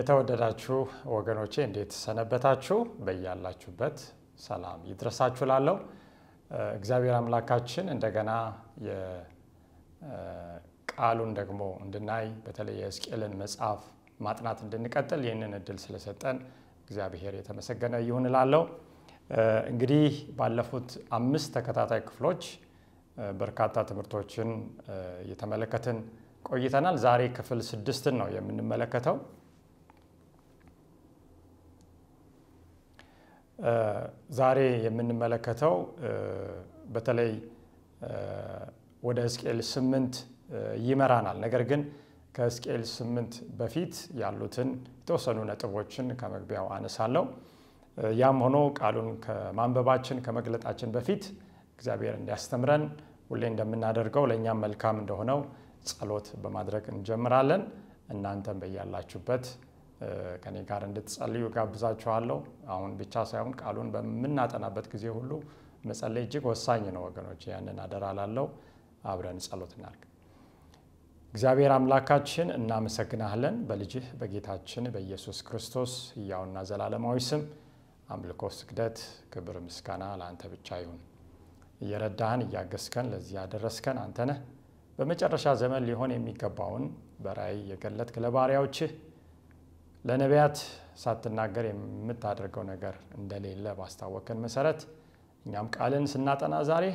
የተወደዳችሁ ወገኖቼ እንዴት ሰነበታችሁ? በያላችሁበት ሰላም ይድረሳችሁ ላለው እግዚአብሔር አምላካችን እንደገና የቃሉን ደግሞ እንድናይ በተለይ የስቅልን መጽሐፍ ማጥናት እንድንቀጥል ይህንን እድል ስለሰጠን እግዚአብሔር የተመሰገነ ይሁን ላለው እንግዲህ ባለፉት አምስት ተከታታይ ክፍሎች በርካታ ትምህርቶችን እየተመለከትን ቆይተናል። ዛሬ ክፍል ስድስትን ነው የምንመለከተው። ዛሬ የምንመለከተው በተለይ ወደ ሕዝቅኤል ስምንት ይመራናል። ነገር ግን ከሕዝቅኤል ስምንት በፊት ያሉትን የተወሰኑ ነጥቦችን ከመግቢያው አነሳለው። ያም ሆኖ ቃሉን ከማንበባችን ከመግለጣችን በፊት እግዚአብሔር እንዲያስተምረን ሁሌ እንደምናደርገው ለእኛም መልካም እንደሆነው ጸሎት በማድረግ እንጀምራለን። እናንተም በያላችሁበት ከኔ ጋር እንድትጸልዩ ጋብዛችኋለሁ። አሁን ብቻ ሳይሆን ቃሉን በምናጠናበት ጊዜ ሁሉ መጸለይ እጅግ ወሳኝ ነው ወገኖች። ያንን አደራ ላለው አብረን ጸሎት እናርግ። እግዚአብሔር አምላካችን እናመሰግናለን። በልጅህ በጌታችን በኢየሱስ ክርስቶስ ሕያውና ዘላለማዊ ስም አምልኮ፣ ስግደት፣ ክብር፣ ምስጋና ለአንተ ብቻ ይሁን። እየረዳህን እያገዝከን ለዚህ ያደረስከን አንተነህ በመጨረሻ ዘመን ሊሆን የሚገባውን በራእይ የገለጥክ ለባሪያዎችህ ለነቢያት ሳትናገር የምታደርገው ነገር እንደሌለ ባስታወቅን መሰረት እኛም ቃልን ስናጠና ዛሬ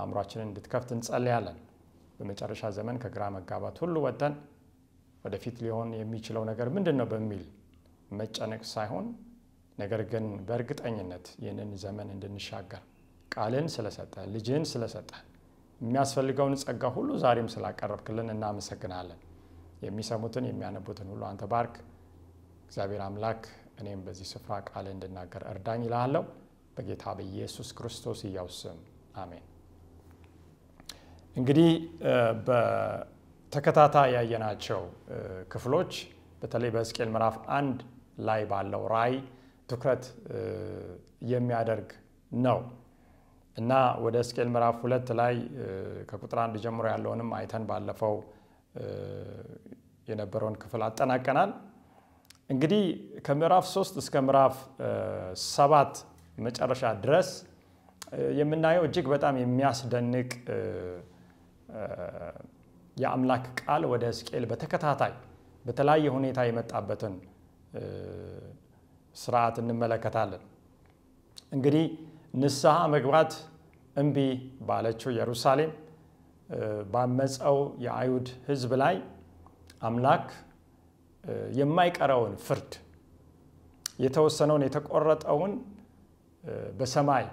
አእምሯችንን እንድትከፍት እንጸልያለን። በመጨረሻ ዘመን ከግራ መጋባት ሁሉ ወጠን ወደፊት ሊሆን የሚችለው ነገር ምንድን ነው በሚል መጨነቅ ሳይሆን ነገር ግን በእርግጠኝነት ይህንን ዘመን እንድንሻገር ቃልን ስለሰጠ ልጅን ስለሰጠ የሚያስፈልገውን ጸጋ ሁሉ ዛሬም ስላቀረብክልን እናመሰግናለን። የሚሰሙትን የሚያነቡትን ሁሉ አንተ ባርክ። እግዚአብሔር አምላክ እኔም በዚህ ስፍራ ቃል እንድናገር እርዳኝ ይላለሁ በጌታ በኢየሱስ ክርስቶስ እያውስም አሜን። እንግዲህ በተከታታይ ያየናቸው ክፍሎች በተለይ በስቅል ምዕራፍ አንድ ላይ ባለው ራይ ትኩረት የሚያደርግ ነው እና ወደ ስቅል ምዕራፍ ሁለት ላይ ከቁጥር አንድ ጀምሮ ያለውንም አይተን ባለፈው የነበረውን ክፍል አጠናቀናል። እንግዲህ ከምዕራፍ 3 እስከ ምዕራፍ 7 መጨረሻ ድረስ የምናየው እጅግ በጣም የሚያስደንቅ የአምላክ ቃል ወደ ሕዝቅኤል በተከታታይ በተለያየ ሁኔታ የመጣበትን ስርዓት እንመለከታለን። እንግዲህ ንስሐ መግባት እምቢ ባለችው ኢየሩሳሌም ባመፀው የአይሁድ ህዝብ ላይ አምላክ የማይቀረውን ፍርድ የተወሰነውን የተቆረጠውን በሰማይ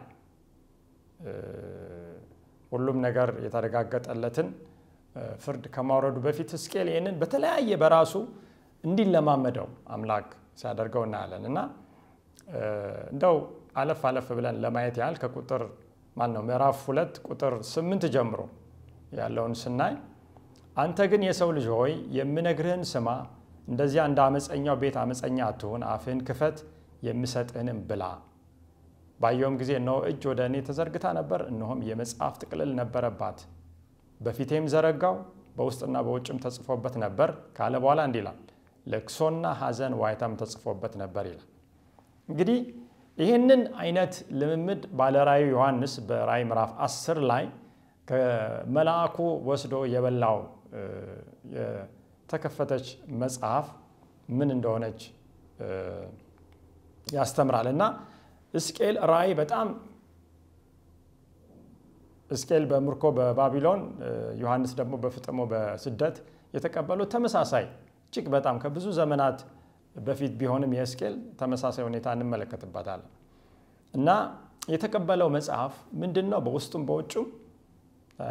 ሁሉም ነገር የተረጋገጠለትን ፍርድ ከማውረዱ በፊት ስኬል ይህንን በተለያየ በራሱ እንዲለማመደው አምላክ ሲያደርገው እናያለን እና እንደው አለፍ አለፍ ብለን ለማየት ያህል ከቁጥር ማን ነው ምዕራፍ ሁለት ቁጥር ስምንት ጀምሮ ያለውን ስናይ አንተ ግን የሰው ልጅ ሆይ የምነግርህን ስማ እንደዚያ እንደ አመፀኛው ቤት አመፀኛ አትሁን፣ አፍህን ክፈት፣ የምሰጥህንም ብላ። ባየውም ጊዜ እነሆ እጅ ወደ እኔ ተዘርግታ ነበር፣ እነሆም የመጽሐፍ ጥቅልል ነበረባት፣ በፊቴም ዘረጋው፣ በውስጥና በውጭም ተጽፎበት ነበር ካለ በኋላ እንዲህ ይላል፣ ሀዘን ሐዘን ዋይታም ተጽፎበት ነበር ይላል። እንግዲህ ይህንን አይነት ልምምድ ባለራዩ ዮሐንስ በራይ ምዕራፍ 10 ላይ ከመልአኩ ወስዶ የበላው ተከፈተች መጽሐፍ ምን እንደሆነች ያስተምራል እና እስቅኤል ራእይ በጣም እስቅኤል በምርኮ በባቢሎን ዮሐንስ ደግሞ በፍጥሞ በስደት የተቀበሉ ተመሳሳይ እጅግ በጣም ከብዙ ዘመናት በፊት ቢሆንም የእስቄል ተመሳሳይ ሁኔታ እንመለከትበታለን እና የተቀበለው መጽሐፍ ምንድን ነው? በውስጡም በውጩም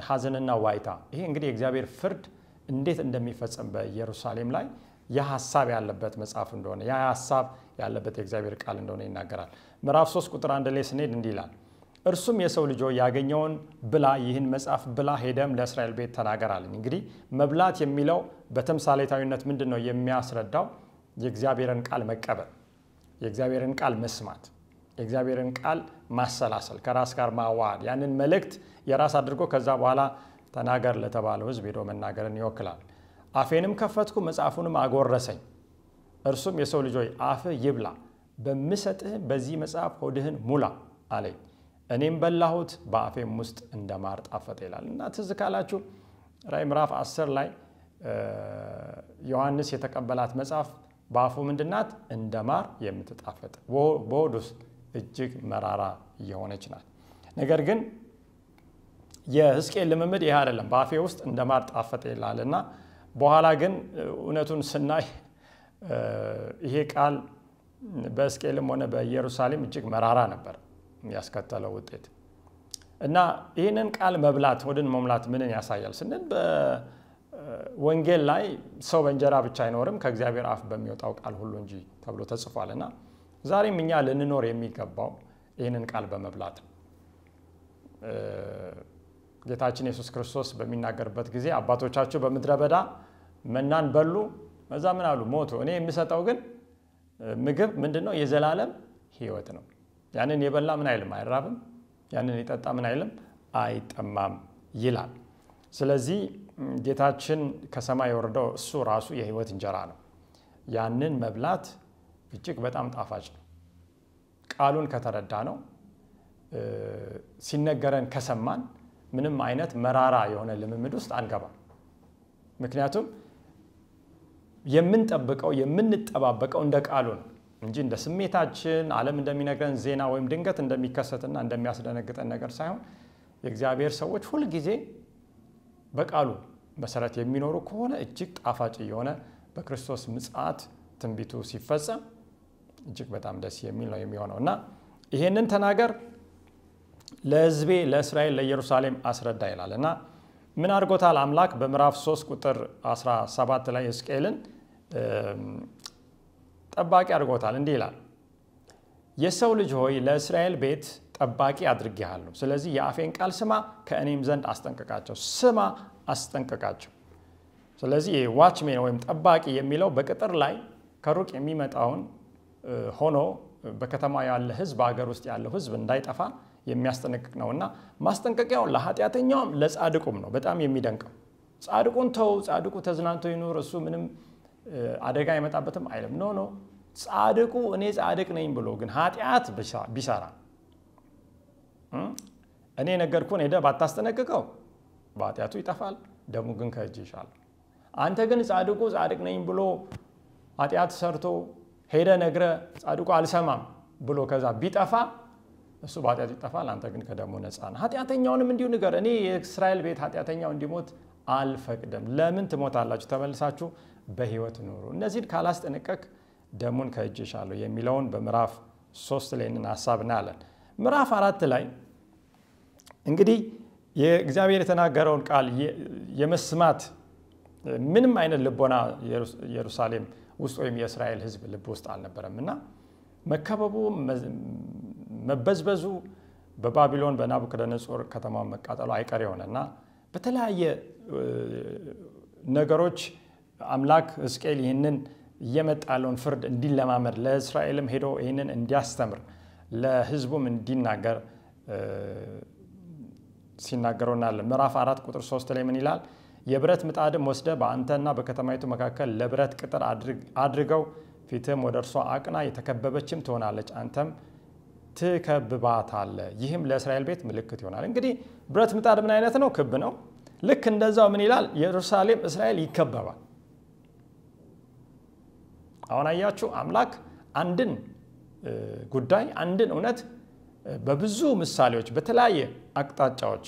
ሀዘንና ዋይታ። ይሄ እንግዲህ የእግዚአብሔር ፍርድ እንዴት እንደሚፈጸም በኢየሩሳሌም ላይ ያ ሀሳብ ያለበት መጽሐፍ እንደሆነ ያ ሀሳብ ያለበት የእግዚአብሔር ቃል እንደሆነ ይናገራል። ምዕራፍ 3 ቁጥር አንድ ላይ ስንሄድ እንዲህ ይላል፣ እርሱም የሰው ልጆ ያገኘውን ብላ፣ ይህን መጽሐፍ ብላ፣ ሄደም ለእስራኤል ቤት ተናገራለኝ እንግዲህ መብላት የሚለው በተምሳሌታዊነት ምንድን ነው የሚያስረዳው? የእግዚአብሔርን ቃል መቀበል፣ የእግዚአብሔርን ቃል መስማት፣ የእግዚአብሔርን ቃል ማሰላሰል፣ ከራስ ጋር ማዋሃድ፣ ያንን መልእክት የራስ አድርጎ ከዛ በኋላ ተናገር ለተባለው ህዝብ ሄዶ መናገርን ይወክላል። አፌንም ከፈትኩ መጽሐፉንም አጎረሰኝ። እርሱም የሰው ልጅ አፍ አፍህ ይብላ፣ በምሰጥህ በዚህ መጽሐፍ ሆድህን ሙላ አለኝ። እኔም በላሁት፣ በአፌም ውስጥ እንደ ማር ጣፈጠ ይላል እና ትዝ ካላችሁ ራዕይ ምዕራፍ 10 ላይ ዮሐንስ የተቀበላት መጽሐፍ በአፉ ምንድናት? እንደ ማር የምትጣፈጥ በሆድ ውስጥ እጅግ መራራ እየሆነች ናት። ነገር ግን የህዝቅኤል ልምምድ ይህ አይደለም። በአፌ ውስጥ እንደ ማር ጣፈጠ ይላል እና በኋላ ግን እውነቱን ስናይ ይሄ ቃል በህዝቅኤልም ሆነ በኢየሩሳሌም እጅግ መራራ ነበር ያስከተለው ውጤት እና ይህንን ቃል መብላት ወድን መሙላት ምንን ያሳያል ስንል በወንጌል ላይ ሰው በእንጀራ ብቻ አይኖርም ከእግዚአብሔር አፍ በሚወጣው ቃል ሁሉ እንጂ ተብሎ ተጽፏል እና ዛሬም እኛ ልንኖር የሚገባው ይህንን ቃል በመብላት ነው። ጌታችን የሱስ ክርስቶስ በሚናገርበት ጊዜ አባቶቻችሁ በምድረ በዳ መናን በሉ፣ መዛ ምን አሉ ሞቱ። እኔ የምሰጠው ግን ምግብ ምንድን ነው? የዘላለም ህይወት ነው። ያንን የበላ ምን አይልም አይራብም፣ ያንን የጠጣ ምን አይልም አይጠማም ይላል። ስለዚህ ጌታችን ከሰማይ የወረደው እሱ ራሱ የህይወት እንጀራ ነው። ያንን መብላት እጅግ በጣም ጣፋጭ ነው። ቃሉን ከተረዳ ነው ሲነገረን ከሰማን ምንም አይነት መራራ የሆነ ልምምድ ውስጥ አንገባ ምክንያቱም የምንጠብቀው የምንጠባበቀው እንደ ቃሉ ነው እንጂ እንደ ስሜታችን አለም እንደሚነግረን ዜና ወይም ድንገት እንደሚከሰትና እንደሚያስደነግጠን ነገር ሳይሆን የእግዚአብሔር ሰዎች ሁልጊዜ በቃሉ መሰረት የሚኖሩ ከሆነ እጅግ ጣፋጭ የሆነ በክርስቶስ ምጽት ትንቢቱ ሲፈጸም እጅግ በጣም ደስ የሚል ነው የሚሆነው እና ይሄንን ተናገር ለህዝቤ ለእስራኤል ለኢየሩሳሌም አስረዳ ይላል እና ምን አድርጎታል አምላክ በምዕራፍ 3 ቁጥር 17 ላይ ሕዝቅኤልን ጠባቂ አድርጎታል እንዲህ ይላል የሰው ልጅ ሆይ ለእስራኤል ቤት ጠባቂ አድርጌሃለሁ ስለዚህ የአፌን ቃል ስማ ከእኔም ዘንድ አስጠንቀቃቸው ስማ አስጠንቀቃቸው ስለዚህ ዋችሜን ወይም ጠባቂ የሚለው በቅጥር ላይ ከሩቅ የሚመጣውን ሆኖ በከተማ ያለ ህዝብ በሀገር ውስጥ ያለው ህዝብ እንዳይጠፋ የሚያስጠነቅቅ ነው እና ማስጠንቀቂያው ለኃጢአተኛውም ለጻድቁም ነው። በጣም የሚደንቀው ጻድቁን ተው፣ ጻድቁ ተዝናንቶ ይኑር፣ እሱ ምንም አደጋ አይመጣበትም አይልም። ኖ ኖ ጻድቁ እኔ ጻድቅ ነኝ ብሎ ግን ኃጢአት ቢሰራ እኔ ነገርኩን ሄደ ባታስጠነቅቀው በኃጢአቱ ይጠፋል፣ ደሙ ግን ከእጅ ይሻል። አንተ ግን ጻድቁ ጻድቅ ነኝ ብሎ ኃጢአት ሰርቶ ሄደ ነግረ ጻድቁ አልሰማም ብሎ ከዛ ቢጠፋ እሱ በኃጢአት ይጠፋል፣ አንተ ግን ከደሞ ነፃ ነህ። ኃጢአተኛውንም እንዲሁ ንገር፣ እኔ የእስራኤል ቤት ኃጢአተኛው እንዲሞት አልፈቅድም። ለምን ትሞታላችሁ? ተመልሳችሁ በህይወት ኑሩ። እነዚህን ካላስጠነቀቅ ደሙን ከእጅ ይሻለሁ የሚለውን በምዕራፍ ሶስት ላይ ንን ሀሳብ እናያለን። ምዕራፍ አራት ላይ እንግዲህ የእግዚአብሔር የተናገረውን ቃል የመስማት ምንም አይነት ልቦና ኢየሩሳሌም ውስጥ ወይም የእስራኤል ህዝብ ልብ ውስጥ አልነበረም እና መከበቡ መበዝበዙ በባቢሎን በናቡከደነጾር ከተማ መቃጠሉ አይቀር የሆነና በተለያየ ነገሮች አምላክ ሕዝቅኤል ይህንን እየመጣ ያለውን ፍርድ እንዲለማመድ ለእስራኤልም ሄዶ ይህንን እንዲያስተምር ለህዝቡም እንዲናገር ሲናገረው እናለ ምዕራፍ አራት ቁጥር ሶስት ላይ ምን ይላል? የብረት ምጣድም ወስደ በአንተና በከተማይቱ መካከል ለብረት ቅጥር አድርገው ፊትህም ወደ እርሷ አቅና የተከበበችም ትሆናለች። አንተም አለ ይህም ለእስራኤል ቤት ምልክት ይሆናል። እንግዲህ ብረት ምጣድ ምን አይነት ነው? ክብ ነው። ልክ እንደዛው ምን ይላል? ኢየሩሳሌም እስራኤል ይከበባል። አሁን አያችሁ፣ አምላክ አንድን ጉዳይ አንድን እውነት በብዙ ምሳሌዎች፣ በተለያየ አቅጣጫዎች፣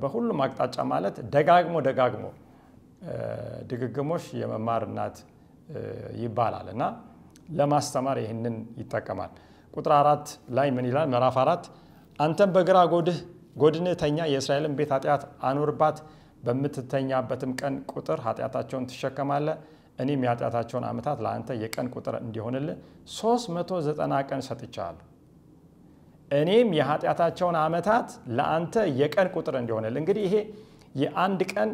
በሁሉም አቅጣጫ ማለት ደጋግሞ ደጋግሞ ድግግሞሽ የመማር እናት ይባላል እና ለማስተማር ይህንን ይጠቀማል። ቁጥር አራት ላይ ምን ይላል? ምዕራፍ አራት አንተም በግራ ጎድህ ጎድን ተኛ፣ የእስራኤልን ቤት ኃጢአት አኑርባት፣ በምትተኛበትም ቀን ቁጥር ኃጢአታቸውን ትሸከማለህ። እኔም የኃጢአታቸውን ዓመታት ለአንተ የቀን ቁጥር እንዲሆንልህ 390 ቀን ሰጥቻለሁ። እኔም የኃጢአታቸውን ዓመታት ለአንተ የቀን ቁጥር እንዲሆንልህ። እንግዲህ ይሄ የአንድ ቀን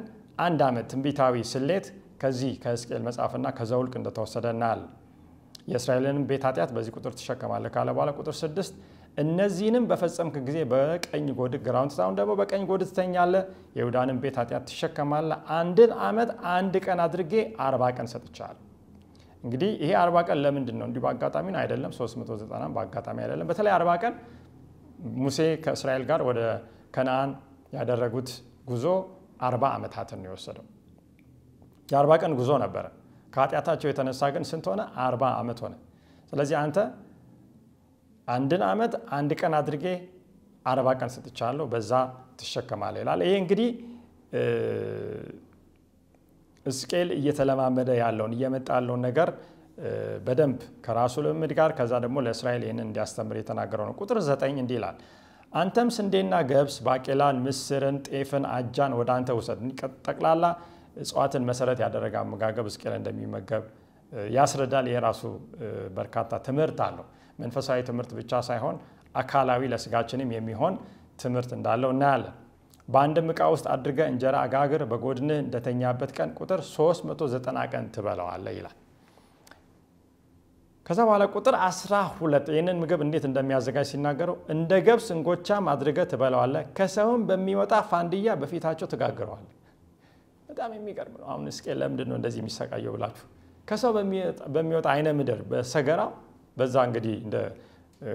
አንድ ዓመት ትንቢታዊ ስሌት ከዚህ ከሕዝቅኤል መጽሐፍና ከዘውልቅ እንደተወሰደ እናያለን። የእስራኤልንም ቤት ኃጢአት በዚህ ቁጥር ትሸከማለ ካለ በኋላ ቁጥር ስድስት እነዚህንም በፈጸምክ ጊዜ በቀኝ ጎድ ግራውን ትታሁን ደግሞ በቀኝ ጎድ ትተኛለ የይሁዳንም ቤት ኃጢአት ትሸከማለ አንድን ዓመት አንድ ቀን አድርጌ አርባ ቀን ሰጥቻለሁ። እንግዲህ ይሄ አርባ ቀን ለምንድን ነው? እንዲሁ በአጋጣሚ አይደለም። 390 በአጋጣሚ አይደለም። በተለይ አርባ ቀን ሙሴ ከእስራኤል ጋር ወደ ከነአን ያደረጉት ጉዞ አርባ ዓመታትን ነው የወሰደው። የአርባ ቀን ጉዞ ነበረ። ከኃጢአታቸው የተነሳ ግን ስንት ሆነ? አርባ ዓመት ሆነ። ስለዚህ አንተ አንድን ዓመት አንድ ቀን አድርጌ አርባ ቀን ሰጥቻለሁ፣ በዛ ትሸከማለህ ይላል። ይሄ እንግዲህ እስቄል እየተለማመደ ያለውን እየመጣ ያለውን ነገር በደንብ ከራሱ ልምድ ጋር ከዛ ደግሞ ለእስራኤል ይህንን እንዲያስተምር የተናገረው ነው። ቁጥር ዘጠኝ እንዲህ ይላል አንተም ስንዴና ገብስ፣ ባቄላን፣ ምስርን፣ ጤፍን፣ አጃን ወደ አንተ ውሰድ። ጠቅላላ እጽዋትን መሰረት ያደረገ አመጋገብ ሕዝቅኤል እንደሚመገብ ያስረዳል። ይሄ ራሱ በርካታ ትምህርት አለው። መንፈሳዊ ትምህርት ብቻ ሳይሆን አካላዊ ለስጋችንም የሚሆን ትምህርት እንዳለው እናያለን። በአንድም እቃ ውስጥ አድርገ እንጀራ አጋግር በጎድን እንደተኛበት ቀን ቁጥር 390 ቀን ትበለዋለ ይላል። ከዛ በኋላ ቁጥር 12 ይህንን ምግብ እንዴት እንደሚያዘጋጅ ሲናገረው እንደ ገብስ እንጎቻም አድርገ ትበለዋለ ከሰውም በሚወጣ ፋንድያ በፊታቸው ትጋግረዋለህ። በጣም የሚገርም ነው። አሁን እስቄ ለምንድን ነው እንደዚህ የሚሰቃየው ብላችሁ ከሰው በሚወጣ አይነ ምድር በሰገራ በዛ እንግዲህ እንደ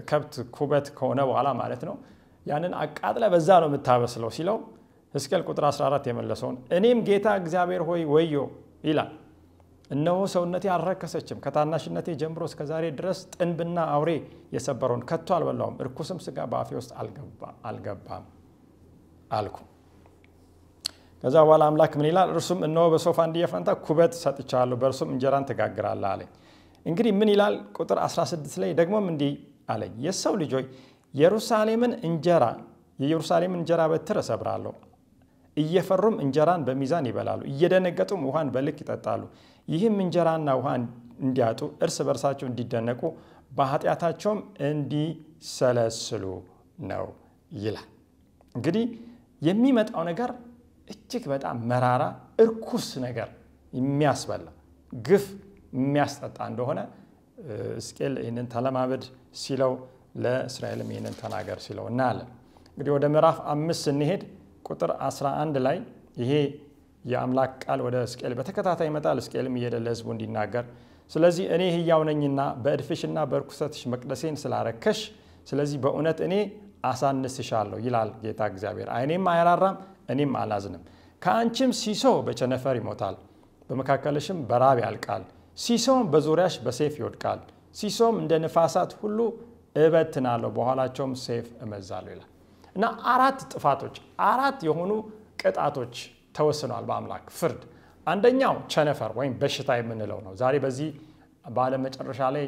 ከብት ኩበት ከሆነ በኋላ ማለት ነው ያንን አቃጥለ በዛ ነው የምታበስለው ሲለው ሕዝቅኤል ቁጥር 14 የመለሰውን እኔም ጌታ እግዚአብሔር ሆይ ወዮ ይላል እነሆ ሰውነቴ አልረከሰችም፣ ከታናሽነቴ ጀምሮ እስከ ዛሬ ድረስ ጥንብና አውሬ የሰበረውን ከቶ አልበላውም፣ እርኩስም ስጋ በአፌ ውስጥ አልገባም አልኩ። ከዛ በኋላ አምላክ ምን ይላል? እርሱም እነሆ በሶፋ አንድያ ኩበት ሰጥቻለሁ፣ በእርሱም እንጀራን ትጋግራለ አለኝ። እንግዲህ ምን ይላል? ቁጥር 16 ላይ ደግሞም እንዲህ አለኝ፣ የሰው ልጆች ኢየሩሳሌምን እንጀራ የኢየሩሳሌምን እንጀራ በትር እሰብራለሁ፣ እየፈሩም እንጀራን በሚዛን ይበላሉ፣ እየደነገጡም ውሃን በልክ ይጠጣሉ። ይህም እንጀራና ውሃ እንዲያጡ እርስ በርሳቸው እንዲደነቁ በኃጢአታቸውም እንዲሰለስሉ ነው ይላል። እንግዲህ የሚመጣው ነገር እጅግ በጣም መራራ እርኩስ ነገር የሚያስበላ ግፍ የሚያስጠጣ እንደሆነ እስቄል ይህንን ተለማመድ ሲለው ለእስራኤልም ይህንን ተናገር ሲለው እናያለን እንግዲህ ወደ ምዕራፍ አምስት ስንሄድ ቁጥር 11 ላይ ይሄ የአምላክ ቃል ወደ እስቄል በተከታታይ ይመጣል እስቄልም እየሄደ ለህዝቡ እንዲናገር ስለዚህ እኔ ህያው ነኝና በእድፍሽና በእርኩሰትሽ መቅደሴን ስላረከሽ ስለዚህ በእውነት እኔ አሳንስሻለሁ ይላል ጌታ እግዚአብሔር አይኔም አያራራም እኔም አላዝንም። ከአንቺም ሲሶ በቸነፈር ይሞታል፣ በመካከልሽም በራብ ያልቃል። ሲሶም በዙሪያሽ በሴፍ ይወድቃል። ሲሶም እንደ ንፋሳት ሁሉ እበትናለሁ፣ በኋላቸውም ሴፍ እመዛለሁ ይላል እና አራት ጥፋቶች አራት የሆኑ ቅጣቶች ተወስኗል በአምላክ ፍርድ። አንደኛው ቸነፈር ወይም በሽታ የምንለው ነው። ዛሬ በዚህ በአለም መጨረሻ ላይ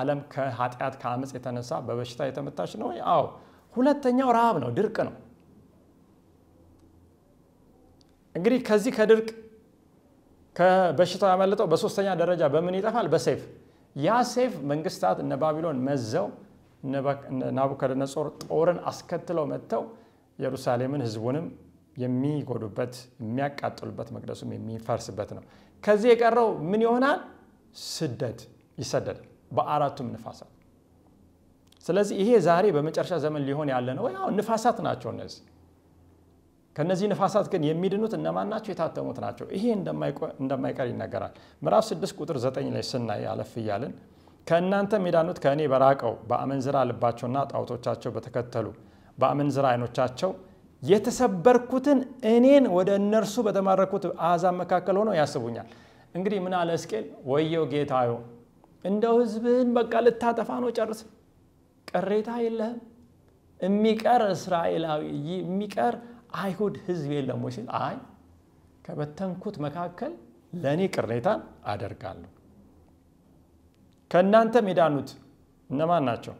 አለም ከኃጢአት ከአመፅ የተነሳ በበሽታ የተመታች ነው። አዎ። ሁለተኛው ረሃብ ነው፣ ድርቅ ነው። እንግዲህ ከዚህ ከድርቅ ከበሽታው ያመለጠው በሶስተኛ ደረጃ በምን ይጠፋል? በሰይፍ። ያ ሰይፍ መንግስታት እነ ባቢሎን መዘው ናቡከደነጾር ጦርን አስከትለው መጥተው ኢየሩሳሌምን ህዝቡንም የሚጎዱበት የሚያቃጥሉበት፣ መቅደሱም የሚፈርስበት ነው። ከዚህ የቀረው ምን ይሆናል? ስደት ይሰደዳል በአራቱም ንፋሳት። ስለዚህ ይሄ ዛሬ በመጨረሻ ዘመን ሊሆን ያለ ነው። ያው ንፋሳት ናቸው እነዚህ ከእነዚህ ንፋሳት ግን የሚድኑት እነማን ናቸው? የታተሙት ናቸው። ይሄ እንደማይቀር ይነገራል። ምዕራፍ 6 ቁጥር 9 ላይ ስናይ አለፍ እያልን ከእናንተ የዳኑት ከእኔ በራቀው በአመንዝራ ልባቸውና ጣውቶቻቸው በተከተሉ በአመንዝራ አይኖቻቸው የተሰበርኩትን እኔን ወደ እነርሱ በተማረኩት አዛ መካከል ሆነው ያስቡኛል። እንግዲህ ምን አለ ሕዝቅኤል? ወየው ጌታ እንደ ህዝብህን በቃ ልታጠፋ ነው፣ ጨርስ፣ ቅሬታ የለህም። የሚቀር እስራኤላዊ የሚቀር አይሁድ ህዝብ የለም ወይ ሲል አይ ከበተንኩት መካከል ለእኔ ቅሬታን አደርጋለሁ ከእናንተ ሜዳኑት እነማን ናቸው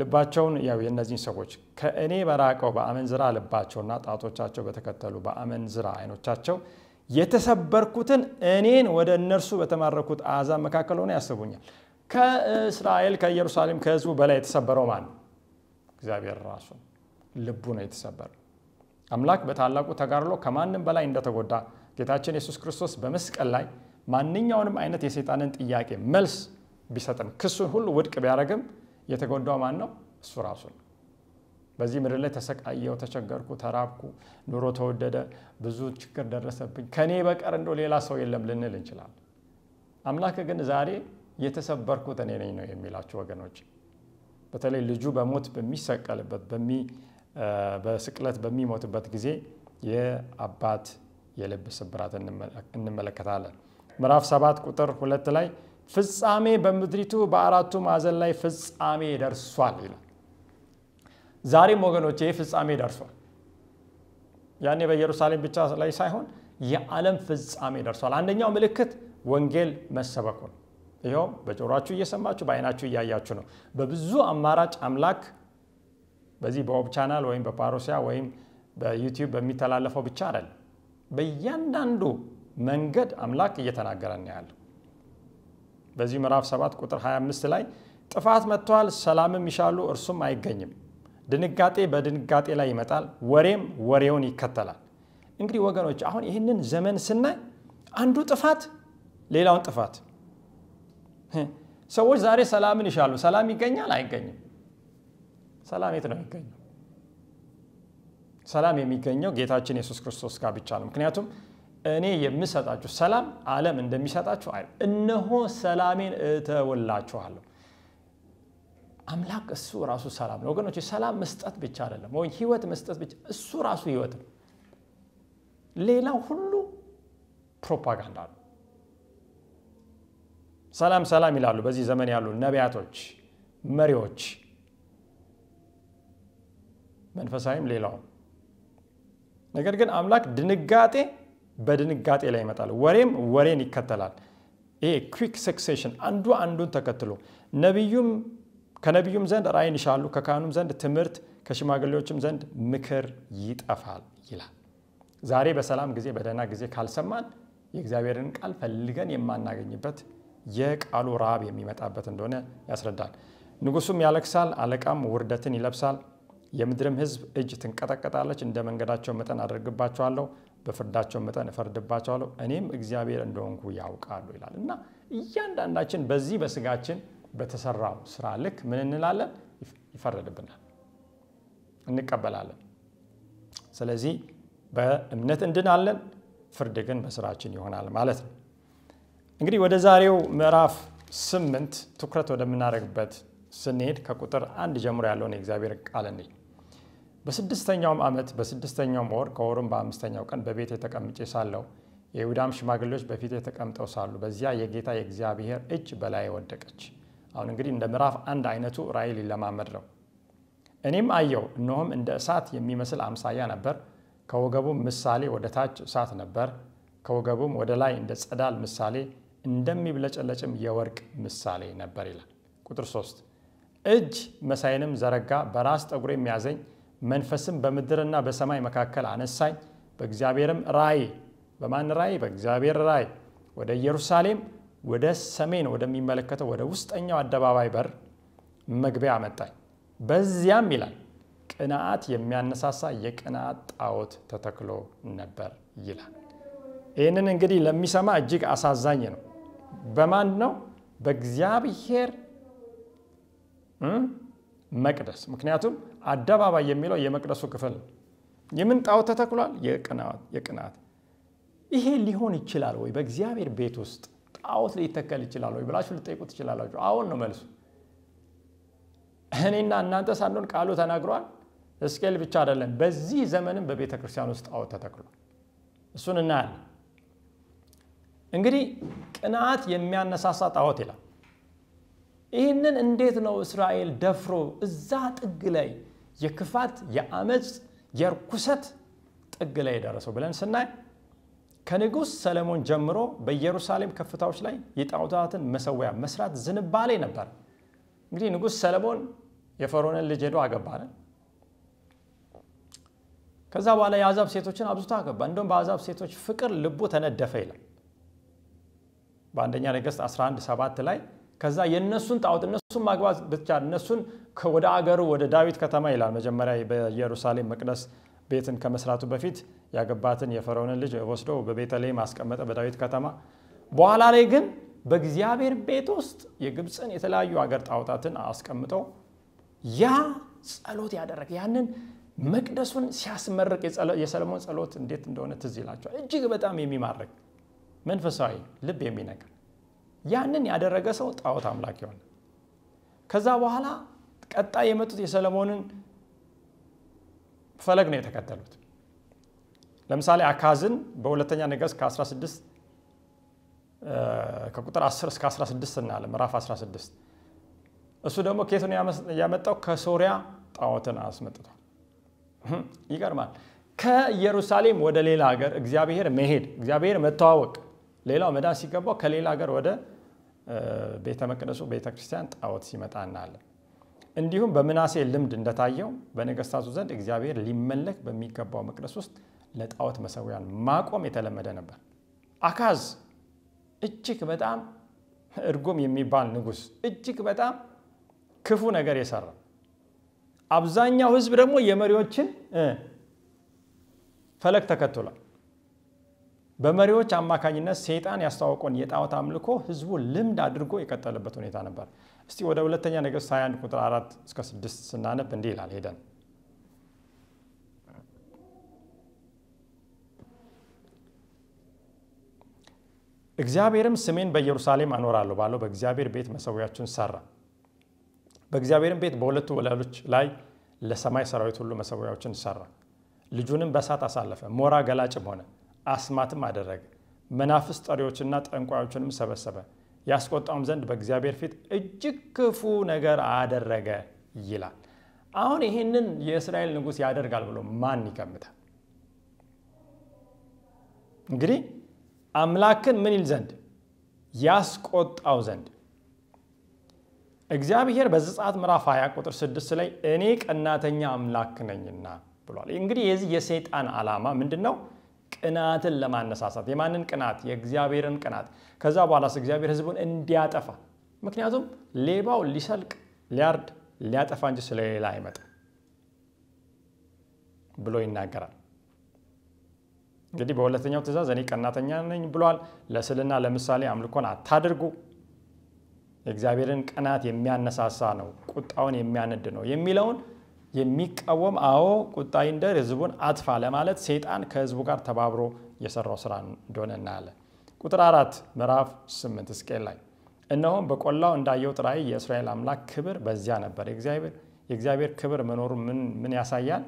ልባቸውን ያው የእነዚህን ሰዎች ከእኔ በራቀው በአመንዝራ ልባቸውና ጣቶቻቸው በተከተሉ በአመንዝራ አይኖቻቸው የተሰበርኩትን እኔን ወደ እነርሱ በተማረኩት አዛ መካከል ሆነ ያስቡኛል ከእስራኤል ከኢየሩሳሌም ከህዝቡ በላይ የተሰበረው ማን ነው እግዚአብሔር ራሱ ልቡ ነው የተሰበረው አምላክ በታላቁ ተጋርሎ ከማንም በላይ እንደተጎዳ ጌታችን የሱስ ክርስቶስ በመስቀል ላይ ማንኛውንም አይነት የሰይጣንን ጥያቄ መልስ ቢሰጥም ክሱን ሁሉ ውድቅ ቢያደረግም የተጎዳው ማን ነው? እሱ ራሱ ነው። በዚህ ምድር ላይ ተሰቃየው፣ ተቸገርኩ፣ ተራብኩ፣ ኑሮ ተወደደ፣ ብዙ ችግር ደረሰብኝ፣ ከኔ በቀር እንደ ሌላ ሰው የለም ልንል እንችላለን። አምላክ ግን ዛሬ የተሰበርኩት እኔ ነኝ ነው የሚላቸው ወገኖች። በተለይ ልጁ በሞት በሚሰቀልበት በስቅለት በሚሞትበት ጊዜ የአባት የልብ ስብራት እንመለከታለን። ምዕራፍ ሰባት ቁጥር ሁለት ላይ ፍጻሜ በምድሪቱ በአራቱ ማዕዘን ላይ ፍጻሜ ደርሷል ይላል። ዛሬም ወገኖች ይህ ፍጻሜ ደርሷል። ያኔ በኢየሩሳሌም ብቻ ላይ ሳይሆን የዓለም ፍጻሜ ደርሷል። አንደኛው ምልክት ወንጌል መሰበኩ ነው። ይኸውም በጆሯችሁ እየሰማችሁ በዓይናችሁ እያያችሁ ነው። በብዙ አማራጭ አምላክ በዚህ በሆብ ቻናል ወይም በፓሮሲያ ወይም በዩቲዩብ በሚተላለፈው ብቻ አይደለም። በእያንዳንዱ መንገድ አምላክ እየተናገረን ያለ በዚህ ምዕራፍ 7 ቁጥር 25 ላይ ጥፋት መጥቷል፣ ሰላምም ይሻሉ፣ እርሱም አይገኝም። ድንጋጤ በድንጋጤ ላይ ይመጣል፣ ወሬም ወሬውን ይከተላል። እንግዲህ ወገኖች አሁን ይህንን ዘመን ስናይ አንዱ ጥፋት ሌላውን ጥፋት ሰዎች ዛሬ ሰላምን ይሻሉ። ሰላም ይገኛል? አይገኝም። ሰላም የት ነው የሚገኘው? ሰላም የሚገኘው ጌታችን የሱስ ክርስቶስ ጋር ብቻ ነው። ምክንያቱም እኔ የምሰጣችሁ ሰላም አለም እንደሚሰጣችሁ አይ እነሆ ሰላሜን እተወላችኋለሁ አምላክ እሱ ራሱ ሰላም ነው ወገኖች። ሰላም መስጠት ብቻ አይደለም ወይ ህይወት መስጠት ብቻ እሱ ራሱ ህይወት ነው። ሌላው ሁሉ ፕሮፓጋንዳ ነው። ሰላም ሰላም ይላሉ በዚህ ዘመን ያሉ ነቢያቶች፣ መሪዎች መንፈሳዊም ሌላው ነገር ግን አምላክ ድንጋጤ በድንጋጤ ላይ ይመጣል። ወሬም ወሬን ይከተላል። ይሄ ሰክሴሽን አንዱ አንዱን ተከትሎ ነቢዩም ከነቢዩም ዘንድ ራይን ይሻሉ፣ ከካህኑም ዘንድ ትምህርት፣ ከሽማግሌዎችም ዘንድ ምክር ይጠፋል ይላል። ዛሬ በሰላም ጊዜ በደህና ጊዜ ካልሰማን የእግዚአብሔርን ቃል ፈልገን የማናገኝበት የቃሉ ራብ የሚመጣበት እንደሆነ ያስረዳል። ንጉሱም ያለክሳል አለቃም ውርደትን ይለብሳል። የምድርም ህዝብ እጅ ትንቀጠቀጣለች። እንደ መንገዳቸው መጠን አደርግባቸዋለሁ፣ በፍርዳቸው መጠን እፈርድባቸዋለሁ፣ እኔም እግዚአብሔር እንደሆንኩ ያውቃሉ ይላል እና እያንዳንዳችን በዚህ በስጋችን በተሰራው ስራ ልክ ምን እንላለን? ይፈረድብናል፣ እንቀበላለን። ስለዚህ በእምነት እንድናለን፣ ፍርድ ግን በስራችን ይሆናል ማለት ነው። እንግዲህ ወደ ዛሬው ምዕራፍ ስምንት ትኩረት ወደምናደርግበት ስንሄድ ከቁጥር አንድ ጀምሮ ያለውን የእግዚአብሔር ቃል እንይ። በስድስተኛውም ዓመት በስድስተኛውም ወር ከወሩም በአምስተኛው ቀን በቤት ተቀምጬ ሳለሁ የይሁዳም ሽማግሌዎች በፊት ተቀምጠው ሳሉ በዚያ የጌታ የእግዚአብሔር እጅ በላይ ወደቀች። አሁን እንግዲህ እንደ ምዕራፍ አንድ አይነቱ ራእይ ሊለማመድ ነው። እኔም አየው፣ እነሆም እንደ እሳት የሚመስል አምሳያ ነበር። ከወገቡም ምሳሌ ወደ ታች እሳት ነበር። ከወገቡም ወደ ላይ እንደ ጸዳል ምሳሌ እንደሚብለጨለጭም የወርቅ ምሳሌ ነበር ይላል። ቁጥር 3 እጅ መሳይንም ዘረጋ፣ በራስ ጠጉር የሚያዘኝ መንፈስም በምድርና በሰማይ መካከል አነሳኝ በእግዚአብሔርም ራይ በማን ራይ በእግዚአብሔር ራይ ወደ ኢየሩሳሌም ወደ ሰሜን ወደሚመለከተው ወደ ውስጠኛው አደባባይ በር መግቢያ አመጣኝ በዚያም ይላል ቅንአት የሚያነሳሳ የቅንአት ጣዖት ተተክሎ ነበር ይላል ይህንን እንግዲህ ለሚሰማ እጅግ አሳዛኝ ነው በማን ነው በእግዚአብሔር መቅደስ ምክንያቱም አደባባይ የሚለው የመቅደሱ ክፍል የምን ጣዖት ተተክሏል? የቅናት። ይሄ ሊሆን ይችላል ወይ? በእግዚአብሔር ቤት ውስጥ ጣዖት ሊተከል ይችላል ወይ ብላችሁ ልጠይቁ ትችላላችሁ። አሁን ነው መልሱ። እኔና እናንተ ሳንሆን ቃሉ ተናግሯል። እስኬል ብቻ አይደለም፣ በዚህ ዘመንም በቤተ ክርስቲያን ውስጥ ጣዖት ተተክሏል። እሱን እናያለን። እንግዲህ ቅናት የሚያነሳሳ ጣዖት ይላል። ይህንን እንዴት ነው እስራኤል ደፍሮ እዛ ጥግ ላይ የክፋት የአመፅ የርኩሰት ጥግ ላይ የደረሰው ብለን ስናይ ከንጉሥ ሰለሞን ጀምሮ በኢየሩሳሌም ከፍታዎች ላይ የጣዖታትን መሰዊያ መስራት ዝንባሌ ነበር። እንግዲህ ንጉሥ ሰለሞን የፈሮንን ልጅ ሄዶ አገባለ። ከዛ በኋላ የአዛብ ሴቶችን አብዝቶ አገባ። እንደውም በአዛብ ሴቶች ፍቅር ልቡ ተነደፈ ይላል በአንደኛ ነገሥት 11 ሰባት ላይ ከዛ የእነሱን ጣዖት እነሱን ማግባት ብቻ እነሱን ወደ አገሩ ወደ ዳዊት ከተማ ይላል። መጀመሪያ በኢየሩሳሌም መቅደስ ቤትን ከመስራቱ በፊት ያገባትን የፈረውንን ልጅ ወስዶ በቤተልሔም አስቀመጠ፣ በዳዊት ከተማ። በኋላ ላይ ግን በእግዚአብሔር ቤት ውስጥ የግብፅን የተለያዩ ሀገር ጣዖታትን አስቀምጦ ያ ጸሎት ያደረገ ያንን መቅደሱን ሲያስመርቅ የሰለሞን ጸሎት እንዴት እንደሆነ ትዝ ይላቸዋል። እጅግ በጣም የሚማርክ መንፈሳዊ ልብ የሚነግር ያንን ያደረገ ሰው ጣዖት አምላክ ይሆን። ከዛ በኋላ ቀጣይ የመጡት የሰለሞንን ፈለግ ነው የተከተሉት። ለምሳሌ አካዝን በሁለተኛ ነገስ ከ16 ከቁጥር 10 እስከ 16 እናለ ምዕራፍ 16 እሱ ደግሞ ከየት ያመጣው? ከሶሪያ ጣዖትን አስመጥቷል። ይገርማል። ከኢየሩሳሌም ወደ ሌላ ሀገር እግዚአብሔር መሄድ፣ እግዚአብሔር መተዋወቅ፣ ሌላው መዳን ሲገባው ከሌላ ሀገር ወደ ቤተ መቅደሱ ቤተ ክርስቲያን ጣዖት ሲመጣ እናያለን። እንዲሁም በምናሴ ልምድ እንደታየው በነገስታቱ ዘንድ እግዚአብሔር ሊመለክ በሚገባው መቅደስ ውስጥ ለጣዖት መሰዊያን ማቆም የተለመደ ነበር። አካዝ እጅግ በጣም እርጉም የሚባል ንጉስ፣ እጅግ በጣም ክፉ ነገር የሰራ አብዛኛው ህዝብ ደግሞ የመሪዎችን ፈለግ ተከትሏል። በመሪዎች አማካኝነት ሰይጣን ያስተዋወቀውን የጣዖት አምልኮ ህዝቡ ልምድ አድርጎ የቀጠለበት ሁኔታ ነበር። እስቲ ወደ ሁለተኛ ነገስ 21 ቁጥር 4 እስከ 6 ስናነብ እንዲህ ይላል ሄደን እግዚአብሔርም ስሜን በኢየሩሳሌም አኖራለሁ ባለው በእግዚአብሔር ቤት መሰዊያችን ሰራ። በእግዚአብሔርም ቤት በሁለቱ ወለሎች ላይ ለሰማይ ሰራዊት ሁሉ መሰዊያዎችን ሰራ። ልጁንም በእሳት አሳለፈ፣ ሞራ ገላጭም ሆነ። አስማትም አደረገ። መናፍስ ጠሪዎችና ጠንቋዮችንም ሰበሰበ። ያስቆጣውም ዘንድ በእግዚአብሔር ፊት እጅግ ክፉ ነገር አደረገ ይላል። አሁን ይህንን የእስራኤል ንጉሥ ያደርጋል ብሎ ማን ይገምታል? እንግዲህ አምላክን ምን ይል ዘንድ ያስቆጣው ዘንድ እግዚአብሔር በዘጻት ምዕራፍ 20 ቁጥር 6 ላይ እኔ ቀናተኛ አምላክ ነኝና ብሏል። እንግዲህ የዚህ የሰይጣን ዓላማ ምንድን ነው? ቅናትን ለማነሳሳት የማንን ቅናት? የእግዚአብሔርን ቅናት። ከዛ በኋላስ እግዚአብሔር ህዝቡን እንዲያጠፋ ምክንያቱም ሌባው ሊሰልቅ ሊያርድ ሊያጠፋ እንጂ ስለሌላ አይመጣም ብሎ ይናገራል። እንግዲህ በሁለተኛው ትእዛዝ እኔ ቀናተኛ ነኝ ብሏል። ለስልና ለምሳሌ አምልኮን አታድርጉ። የእግዚአብሔርን ቅናት የሚያነሳሳ ነው፣ ቁጣውን የሚያነድ ነው የሚለውን የሚቃወም አዎ ቁጣ ይንደር ህዝቡን አጥፋ ለማለት ሰይጣን ከህዝቡ ጋር ተባብሮ የሰራው ስራ እንደሆነ እናያለን። ቁጥር አራት ምዕራፍ ስምንት እስቄ ላይ እነሆም በቆላው እንዳየው ጥራይ የእስራኤል አምላክ ክብር በዚያ ነበር። የእግዚአብሔር ክብር መኖሩ ምን ያሳያል?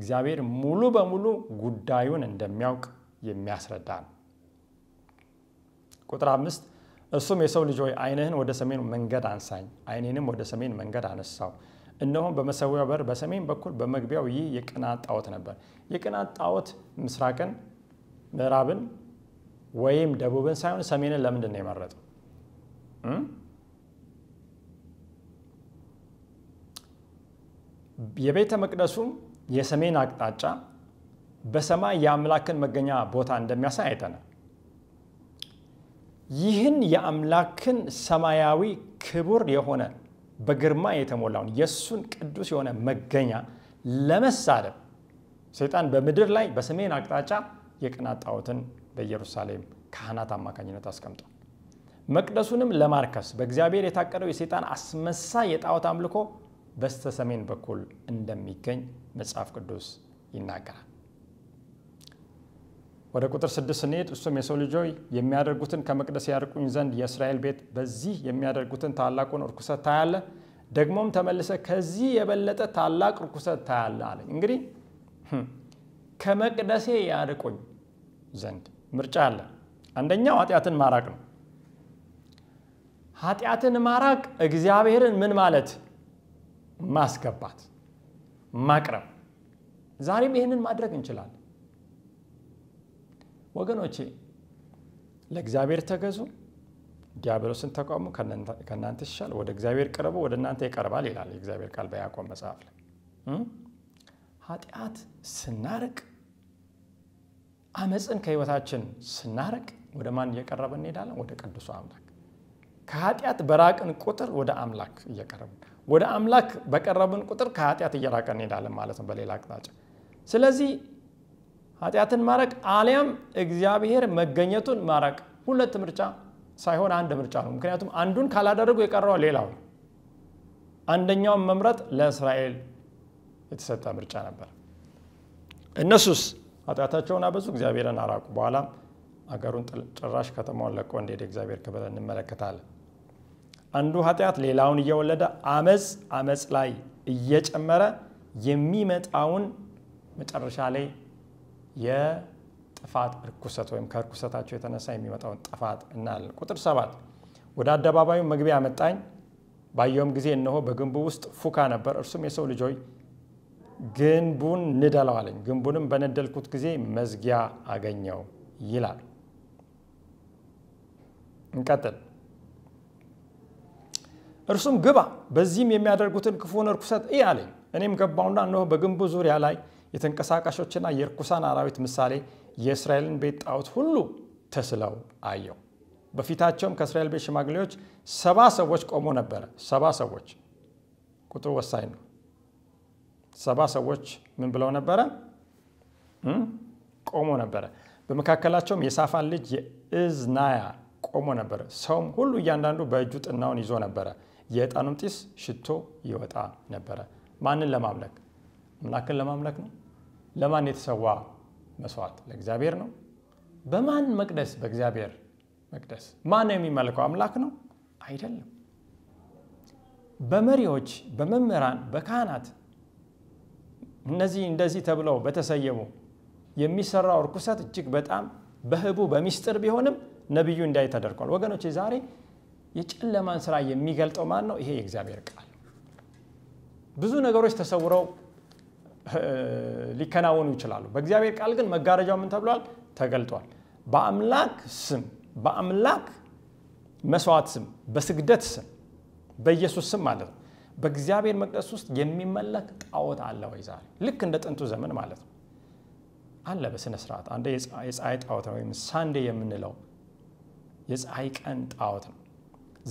እግዚአብሔር ሙሉ በሙሉ ጉዳዩን እንደሚያውቅ የሚያስረዳ ነው። ቁጥር አምስት እሱም የሰው ልጅ ሆይ ወደ ሰሜን መንገድ አንሳኝ፣ አይኔንም ወደ ሰሜን መንገድ አነሳው እነሆም በመሰዊያው በር በሰሜን በኩል በመግቢያው ይህ የቅናት ጣዖት ነበር። የቅናት ጣዖት ምስራቅን፣ ምዕራብን ወይም ደቡብን ሳይሆን ሰሜንን ለምንድን ነው የመረጠው? የቤተ መቅደሱም የሰሜን አቅጣጫ በሰማይ የአምላክን መገኛ ቦታ እንደሚያሳይ አይተናል። ይህን የአምላክን ሰማያዊ ክቡር የሆነ በግርማ የተሞላውን የእሱን ቅዱስ የሆነ መገኛ ለመሳደብ ሰይጣን በምድር ላይ በሰሜን አቅጣጫ የቅናት ጣዖትን በኢየሩሳሌም ካህናት አማካኝነት አስቀምጧል። መቅደሱንም ለማርከስ በእግዚአብሔር የታቀደው የሰይጣን አስመሳ የጣዖት አምልኮ በስተሰሜን በኩል እንደሚገኝ መጽሐፍ ቅዱስ ይናገራል። ወደ ቁጥር ስድስት ስንሄድ እሱም የሰው ልጅ የሚያደርጉትን ከመቅደስ ያርቁኝ ዘንድ የእስራኤል ቤት በዚህ የሚያደርጉትን ታላቁን እርኩሰት ታያለ፣ ደግሞም ተመልሰ ከዚህ የበለጠ ታላቅ እርኩሰት ታያለ አለ እንግዲህ hm ከመቅደሴ ያርቁኝ ዘንድ ምርጫ አለ። አንደኛው ኃጢአትን ማራቅ ነው። ኃጢአትን ማራቅ እግዚአብሔርን ምን ማለት ማስገባት፣ ማቅረብ። ዛሬም ይህንን ማድረግ እንችላለን። ወገኖቼ ለእግዚአብሔር ተገዙ፣ ዲያብሎስን ተቋሙ፣ ከእናንተ ይሻል፣ ወደ እግዚአብሔር ቅረቡ፣ ወደ እናንተ ይቀርባል ይላል የእግዚአብሔር ቃል በያቆብ መጽሐፍ ላይ። ኃጢአት ስናርቅ፣ አመፅን ከህይወታችን ስናርቅ ወደ ማን እየቀረበ እንሄዳለን? ወደ ቅዱሱ አምላክ። ከኃጢአት በራቅን ቁጥር ወደ አምላክ እየቀረብ ወደ አምላክ በቀረብን ቁጥር ከኃጢአት እየራቀ እንሄዳለን ማለት ነው በሌላ አቅጣጫ። ስለዚህ ኃጢአትን ማረቅ አሊያም እግዚአብሔር መገኘቱን ማረቅ ሁለት ምርጫ ሳይሆን አንድ ምርጫ ነው ምክንያቱም አንዱን ካላደረጉ የቀረው ሌላው አንደኛውን መምረጥ ለእስራኤል የተሰጠ ምርጫ ነበር እነሱስ ኃጢአታቸውን አበዙ እግዚአብሔርን አራቁ በኋላም አገሩን ጭራሽ ከተማውን ለቆ እንደሄደ እግዚአብሔር ክብር እንመለከታለን አንዱ ኃጢአት ሌላውን እየወለደ አመፅ አመፅ ላይ እየጨመረ የሚመጣውን መጨረሻ ላይ የጥፋት እርኩሰት ወይም ከእርኩሰታቸው የተነሳ የሚመጣውን ጥፋት እናያለን። ቁጥር ሰባት ወደ አደባባዩ መግቢያ አመጣኝ ባየውም ጊዜ እነሆ በግንቡ ውስጥ ፉካ ነበር፣ እርሱም የሰው ልጆች ግንቡን ንደለው አለኝ። ግንቡንም በነደልኩት ጊዜ መዝጊያ አገኘው ይላል። እንቀጥል። እርሱም ግባ፣ በዚህም የሚያደርጉትን ክፉን እርኩሰት እይ አለኝ። እኔም ገባውና እነሆ በግንቡ ዙሪያ ላይ የተንቀሳቃሾችና የርኩሳን አራዊት ምሳሌ የእስራኤልን ቤት ጣዖት ሁሉ ተስለው አየው። በፊታቸውም ከእስራኤል ቤት ሽማግሌዎች ሰባ ሰዎች ቆሞ ነበረ። ሰባ ሰዎች ቁጥሩ ወሳኝ ነው። ሰባ ሰዎች ምን ብለው ነበረ? ቆሞ ነበረ። በመካከላቸውም የሳፋን ልጅ የእዝናያ ቆሞ ነበረ። ሰውም ሁሉ እያንዳንዱ በእጁ ጥናውን ይዞ ነበረ። የእጣኑም ጢስ ሽቶ ይወጣ ነበረ። ማንን ለማምለክ? አምላክን ለማምለክ ነው። ለማን የተሰዋ መስዋዕት ለእግዚአብሔር ነው በማን መቅደስ በእግዚአብሔር መቅደስ ማን ነው የሚመልከው አምላክ ነው አይደለም በመሪዎች በመምህራን በካህናት እነዚህ እንደዚህ ተብለው በተሰየሙ የሚሰራው እርኩሰት እጅግ በጣም በህቡ በሚስጥር ቢሆንም ነቢዩ እንዳይ ተደርጓል ወገኖች ዛሬ የጨለማን ስራ የሚገልጠው ማን ነው ይሄ የእግዚአብሔር ቃል ብዙ ነገሮች ተሰውረው ሊከናወኑ ይችላሉ። በእግዚአብሔር ቃል ግን መጋረጃው ምን ተብሏል? ተገልጧል። በአምላክ ስም በአምላክ መስዋዕት ስም በስግደት ስም በኢየሱስ ስም ማለት ነው። በእግዚአብሔር መቅደስ ውስጥ የሚመለክ ጣዖት አለ ወይ? ዛሬ ልክ እንደ ጥንቱ ዘመን ማለት ነው አለ በስነ ስርዓት አንደ የፀሐይ ጣዖት ነው ወይም ሳንዴ የምንለው የፀሐይ ቀን ጣዖት ነው።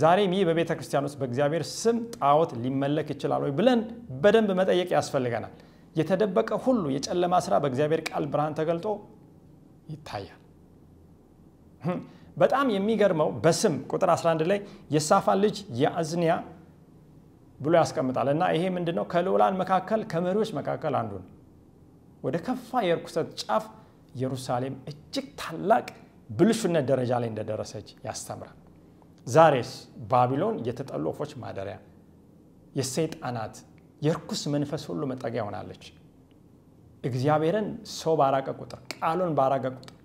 ዛሬም ይህ በቤተ ክርስቲያን ውስጥ በእግዚአብሔር ስም ጣዖት ሊመለክ ይችላል ወይ ብለን በደንብ መጠየቅ ያስፈልገናል። የተደበቀ ሁሉ የጨለማ ስራ በእግዚአብሔር ቃል ብርሃን ተገልጦ ይታያል። በጣም የሚገርመው በስም ቁጥር 11 ላይ የሳፋን ልጅ የአዝኒያ ብሎ ያስቀምጣል እና ይሄ ምንድነው? ከልዑላን መካከል ከመሪዎች መካከል አንዱ ነው። ወደ ከፋ የርኩሰት ጫፍ ኢየሩሳሌም እጅግ ታላቅ ብልሹነት ደረጃ ላይ እንደደረሰች ያስተምራል። ዛሬስ ባቢሎን የተጠሉ ወፎች ማደሪያ የሰይጣናት የርኩስ መንፈስ ሁሉ መጠጊያ ሆናለች። እግዚአብሔርን ሰው ባራቀ ቁጥር፣ ቃሉን ባራቀ ቁጥር፣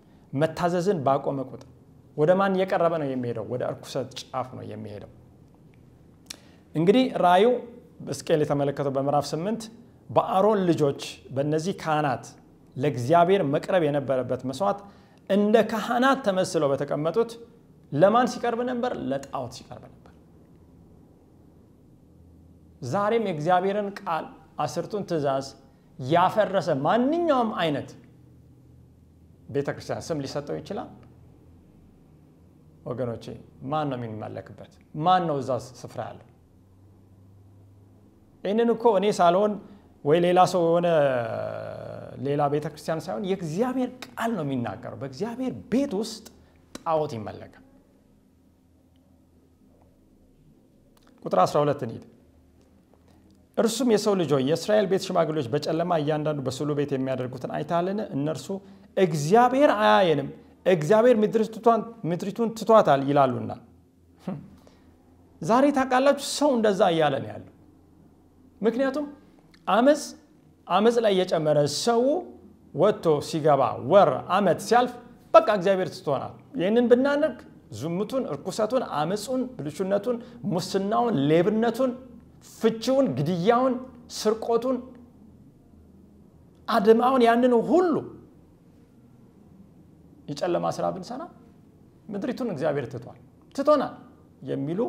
መታዘዝን ባቆመ ቁጥር ወደ ማን እየቀረበ ነው የሚሄደው? ወደ እርኩሰት ጫፍ ነው የሚሄደው። እንግዲህ ራዩ በስቅል የተመለከተው በምዕራፍ 8 በአሮን ልጆች በእነዚህ ካህናት ለእግዚአብሔር መቅረብ የነበረበት መስዋዕት እንደ ካህናት ተመስለው በተቀመጡት ለማን ሲቀርብ ነበር? ለጣዖት ሲቀርብ ነበር። ዛሬም የእግዚአብሔርን ቃል አስርቱን ትእዛዝ ያፈረሰ ማንኛውም አይነት ቤተ ክርስቲያን ስም ሊሰጠው ይችላል ወገኖቼ ማን ነው የሚመለክበት ማን ነው እዛ ስፍራ ያለው ይህንን እኮ እኔ ሳልሆን ወይ ሌላ ሰው የሆነ ሌላ ቤተ ክርስቲያን ሳይሆን የእግዚአብሔር ቃል ነው የሚናገረው በእግዚአብሔር ቤት ውስጥ ጣዖት ይመለካል ቁጥር 12 እንሂድ እርሱም የሰው ልጅ ሆይ የእስራኤል ቤት ሽማግሌዎች በጨለማ እያንዳንዱ በስሉ ቤት የሚያደርጉትን አይታልን? እነርሱ እግዚአብሔር አያየንም፣ እግዚአብሔር ምድሪቱን ትቷታል ይላሉና። hm። ዛሬ ታውቃላችሁ፣ ሰው እንደዛ እያለ ነው ያለው። ምክንያቱም አመፅ አመፅ ላይ የጨመረ ሰው ወጥቶ ሲገባ ወር አመት ሲያልፍ በቃ እግዚአብሔር ትቶናል፣ ይህንን ብናደርግ ዙምቱን እርኩሰቱን፣ አመፁን፣ ብልሹነቱን፣ ሙስናውን፣ ሌብነቱን ፍቺውን፣ ግድያውን፣ ስርቆቱን፣ አድማውን ያንን ሁሉ የጨለማ ስራ ብንሰራ ምድሪቱን እግዚአብሔር ትቷል ትቶናል የሚሉ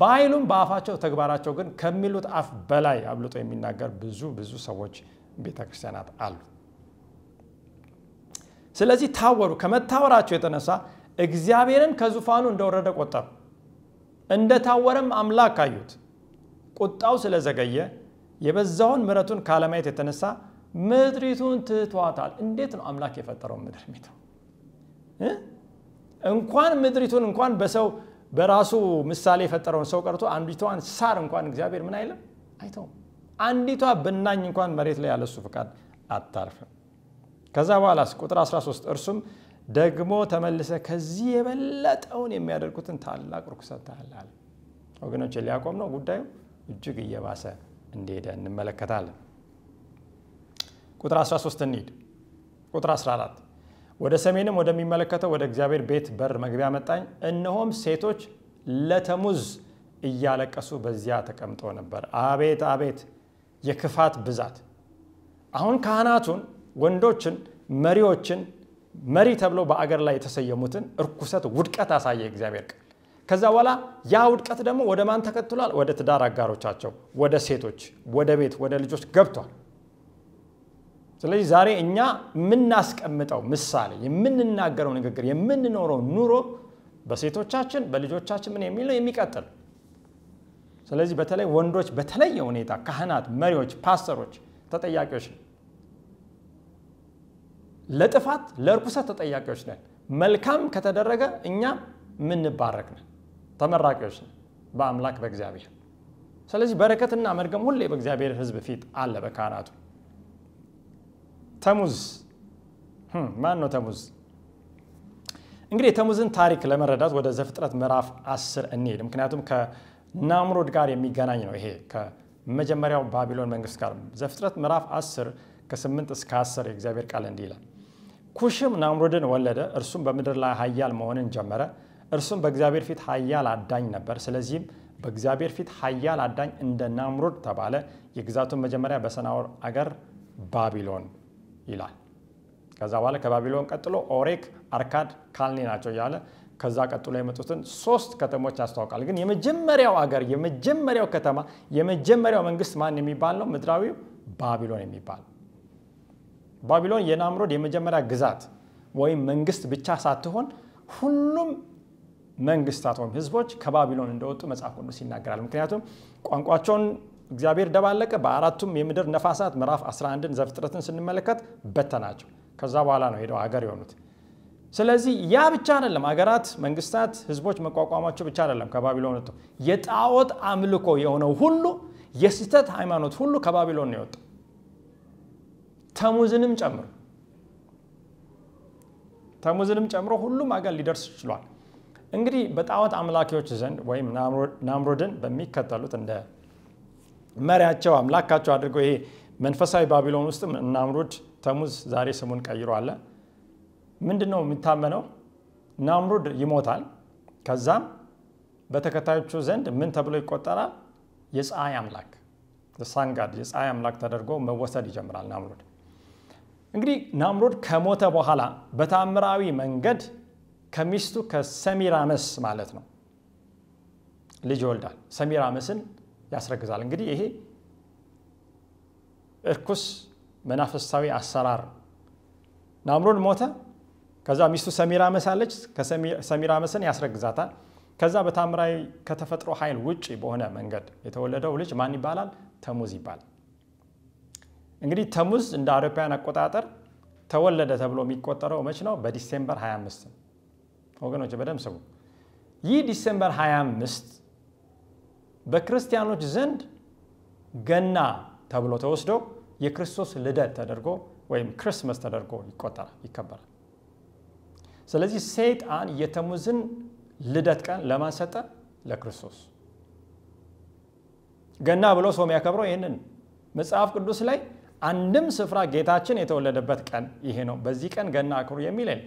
ባይሉም በአፋቸው ተግባራቸው ግን ከሚሉት አፍ በላይ አብልጦ የሚናገር ብዙ ብዙ ሰዎች ቤተክርስቲያናት አሉ። ስለዚህ ታወሩ። ከመታወራቸው የተነሳ እግዚአብሔርን ከዙፋኑ እንደወረደ ቆጠሩ። እንደታወረም አምላክ አዩት። ቁጣው ስለዘገየ የበዛውን ምረቱን ካለማየት የተነሳ ምድሪቱን ትቷታል እንዴት ነው አምላክ የፈጠረው ምድር የሚለው እንኳን ምድሪቱን እንኳን በሰው በራሱ ምሳሌ የፈጠረውን ሰው ቀርቶ አንዲቷን ሳር እንኳን እግዚአብሔር ምን አይልም አይተውም አንዲቷ ብናኝ እንኳን መሬት ላይ ያለሱ ፍቃድ አታርፍም ከዛ በኋላ ቁጥር 13 እርሱም ደግሞ ተመልሰ ከዚህ የበለጠውን የሚያደርጉትን ታላቅ ርኩሰት ታያለ ወገኖች ሊያቆም ነው ጉዳዩ እጅግ እየባሰ እንደሄደ እንመለከታለን። ቁጥር 13 እንሂድ። ቁጥር 14 ወደ ሰሜንም ወደሚመለከተው ወደ እግዚአብሔር ቤት በር መግቢያ መጣኝ፣ እነሆም ሴቶች ለተሙዝ እያለቀሱ በዚያ ተቀምጦ ነበር። አቤት አቤት የክፋት ብዛት! አሁን ካህናቱን፣ ወንዶችን፣ መሪዎችን መሪ ተብለው በአገር ላይ የተሰየሙትን እርኩሰት ውድቀት አሳየ እግዚአብሔር ቃል። ከዛ በኋላ ያ ውድቀት ደግሞ ወደ ማን ተከትሏል? ወደ ትዳር አጋሮቻቸው፣ ወደ ሴቶች፣ ወደ ቤት፣ ወደ ልጆች ገብቷል። ስለዚህ ዛሬ እኛ የምናስቀምጠው ምሳሌ፣ የምንናገረው ንግግር፣ የምንኖረው ኑሮ በሴቶቻችን በልጆቻችን ምን የሚለው የሚቀጥል። ስለዚህ በተለይ ወንዶች በተለየ ሁኔታ ካህናት፣ መሪዎች፣ ፓስተሮች ተጠያቂዎች ነን። ለጥፋት ለእርኩሰት ተጠያቂዎች ነን። መልካም ከተደረገ እኛ ምንባረክ ነን። ተመራቂዎች በአምላክ በእግዚአብሔር ስለዚህ በረከትና መርገም ሁሌ በእግዚአብሔር ህዝብ ፊት አለ በካህናቱ ተሙዝ hm፣ ማን ነው ተሙዝ እንግዲህ የተሙዝን ታሪክ ለመረዳት ወደ ዘፍጥረት ምዕራፍ 10 እንሄድ ምክንያቱም ከናምሮድ ጋር የሚገናኝ ነው ይሄ ከመጀመሪያው ባቢሎን መንግስት ጋር ዘፍጥረት ምዕራፍ 10 ከ8 እስከ 10 የእግዚአብሔር ቃል እንዲህ ይላል ኩሽም ናምሮድን ወለደ እርሱም በምድር ላይ ሀያል መሆንን ጀመረ እርሱም በእግዚአብሔር ፊት ሀያል አዳኝ ነበር። ስለዚህም በእግዚአብሔር ፊት ሀያል አዳኝ እንደ ናምሩድ ተባለ። የግዛቱን መጀመሪያ በሰናወር አገር ባቢሎን ይላል። ከዛ በኋላ ከባቢሎን ቀጥሎ ኦሬክ፣ አርካድ፣ ካልኔ ናቸው እያለ ከዛ ቀጥሎ የመጡትን ሶስት ከተሞች ያስተዋውቃል። ግን የመጀመሪያው አገር፣ የመጀመሪያው ከተማ፣ የመጀመሪያው መንግስት ማን የሚባል ነው? ምድራዊው ባቢሎን የሚባል ባቢሎን የናምሮድ የመጀመሪያ ግዛት ወይም መንግስት ብቻ ሳትሆን ሁሉም መንግስታት ወይም ህዝቦች ከባቢሎን እንደወጡ መጽሐፍ ቅዱስ ይናገራል። ምክንያቱም ቋንቋቸውን እግዚአብሔር ደባለቀ፣ በአራቱም የምድር ነፋሳት ምዕራፍ 11ን ዘፍጥረትን ስንመለከት በተናቸው። ከዛ በኋላ ነው ሄደው ሀገር የሆኑት። ስለዚህ ያ ብቻ አይደለም፣ ሀገራት፣ መንግስታት፣ ህዝቦች መቋቋማቸው ብቻ አይደለም። ከባቢሎን ወጥቶ የጣዖት አምልኮ የሆነው ሁሉ የስህተት ሃይማኖት ሁሉ ከባቢሎን ነው የወጣው፣ ተሙዝንም ጨምሮ ተሙዝንም ጨምሮ ሁሉም ሀገር ሊደርስ ችሏል። እንግዲህ በጣዖት አምላኪዎች ዘንድ ወይም ናምሮድን በሚከተሉት እንደ መሪያቸው አምላካቸው አድርገው ይሄ መንፈሳዊ ባቢሎን ውስጥ ናምሩድ ተሙዝ ዛሬ ስሙን ቀይሮ አለ ምንድን ነው የሚታመነው ናምሩድ ይሞታል ከዛም በተከታዮቹ ዘንድ ምን ተብሎ ይቆጠራል የፀሐይ አምላክ ሳንጋድ የፀሐይ አምላክ ተደርጎ መወሰድ ይጀምራል ናምሩድ እንግዲህ ናምሩድ ከሞተ በኋላ በታምራዊ መንገድ ከሚስቱ ከሰሚራመስ ማለት ነው ልጅ ይወልዳል። ሰሚራመስን ያስረግዛል። እንግዲህ ይሄ እርኩስ መናፈሳዊ አሰራር ናምሮን ሞተ። ከዛ ሚስቱ ሰሚራመስ አለች። ሰሚራመስን ያስረግዛታል። ከዛ በታምራዊ ከተፈጥሮ ኃይል ውጭ በሆነ መንገድ የተወለደው ልጅ ማን ይባላል? ተሙዝ ይባላል። እንግዲህ ተሙዝ እንደ አውሮፓውያን አቆጣጠር ተወለደ ተብሎ የሚቆጠረው መች ነው? በዲሴምበር 25 ወገኖች በደም ስሙ። ይህ ዲሴምበር 25 በክርስቲያኖች ዘንድ ገና ተብሎ ተወስዶ የክርስቶስ ልደት ተደርጎ ወይም ክርስመስ ተደርጎ ይቆጠራል፣ ይከበራል። ስለዚህ ሰይጣን የተሙዝን ልደት ቀን ለማን ለክርስቶስ። ገና ብሎ ሰው የሚያከብረው ይህንን መጽሐፍ ቅዱስ ላይ አንድም ስፍራ ጌታችን የተወለደበት ቀን ይሄ ነው፣ በዚህ ቀን ገና አክብሩ የሚል የለም።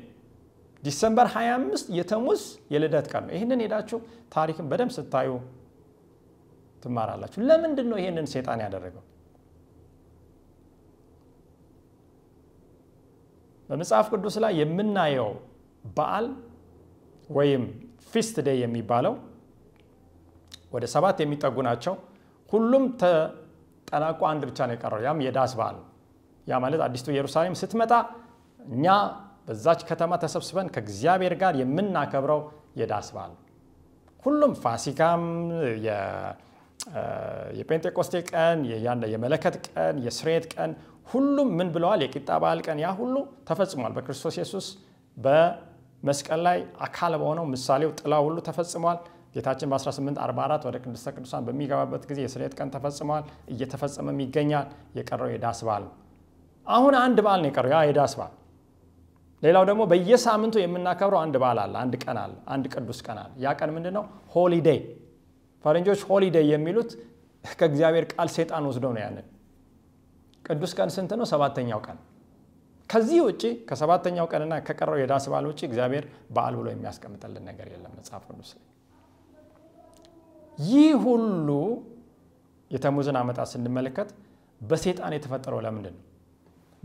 ዲሰምበር 25 የተሙዝ የልደት ቀን ነው። ይህንን ሄዳችሁ ታሪክን በደንብ ስታዩ ትማራላችሁ። ለምንድን ነው ይህንን ሴጣን ያደረገው? በመጽሐፍ ቅዱስ ላይ የምናየው በዓል ወይም ፊስት ደይ የሚባለው ወደ ሰባት የሚጠጉ ናቸው። ሁሉም ተጠናቆ አንድ ብቻ ነው የቀረው፣ ያም የዳስ በዓል ያ ማለት አዲስቱ ኢየሩሳሌም ስትመጣ እኛ በዛች ከተማ ተሰብስበን ከእግዚአብሔር ጋር የምናከብረው የዳስ በዓል ሁሉም ፋሲካም፣ የጴንጤቆስቴ ቀን፣ የመለከት ቀን፣ የስሬት ቀን ሁሉም ምን ብለዋል? የቂጣ በዓል ቀን ያ ሁሉ ተፈጽሟል። በክርስቶስ ኢየሱስ በመስቀል ላይ አካል በሆነው ምሳሌው ጥላ ሁሉ ተፈጽሟል። ጌታችን በ1844 ወደ ቅድስተ ቅዱሳን በሚገባበት ጊዜ የስሬት ቀን ተፈጽሟል፣ እየተፈጸመም ይገኛል። የቀረው የዳስ በዓል አሁን አንድ በዓል ነው የቀረው ያ የዳስ በዓል ሌላው ደግሞ በየሳምንቱ የምናከብረው አንድ በዓል አለ፣ አንድ ቀን አለ፣ አንድ ቅዱስ ቀን አለ። ያ ቀን ምንድ ነው? ሆሊዴይ። ፈረንጆች ሆሊዴይ የሚሉት ከእግዚአብሔር ቃል ሴጣን ወስዶ ነው ያንን። ቅዱስ ቀን ስንት ነው? ሰባተኛው ቀን። ከዚህ ውጭ ከሰባተኛው ቀንና ከቀረው የዳስ በዓል ውጭ እግዚአብሔር በዓል ብሎ የሚያስቀምጠልን ነገር የለም መጽሐፍ ቅዱስ ይህ ሁሉ የተሙዝን አመጣት ስንመለከት በሴጣን የተፈጠረው ለምንድን ነው?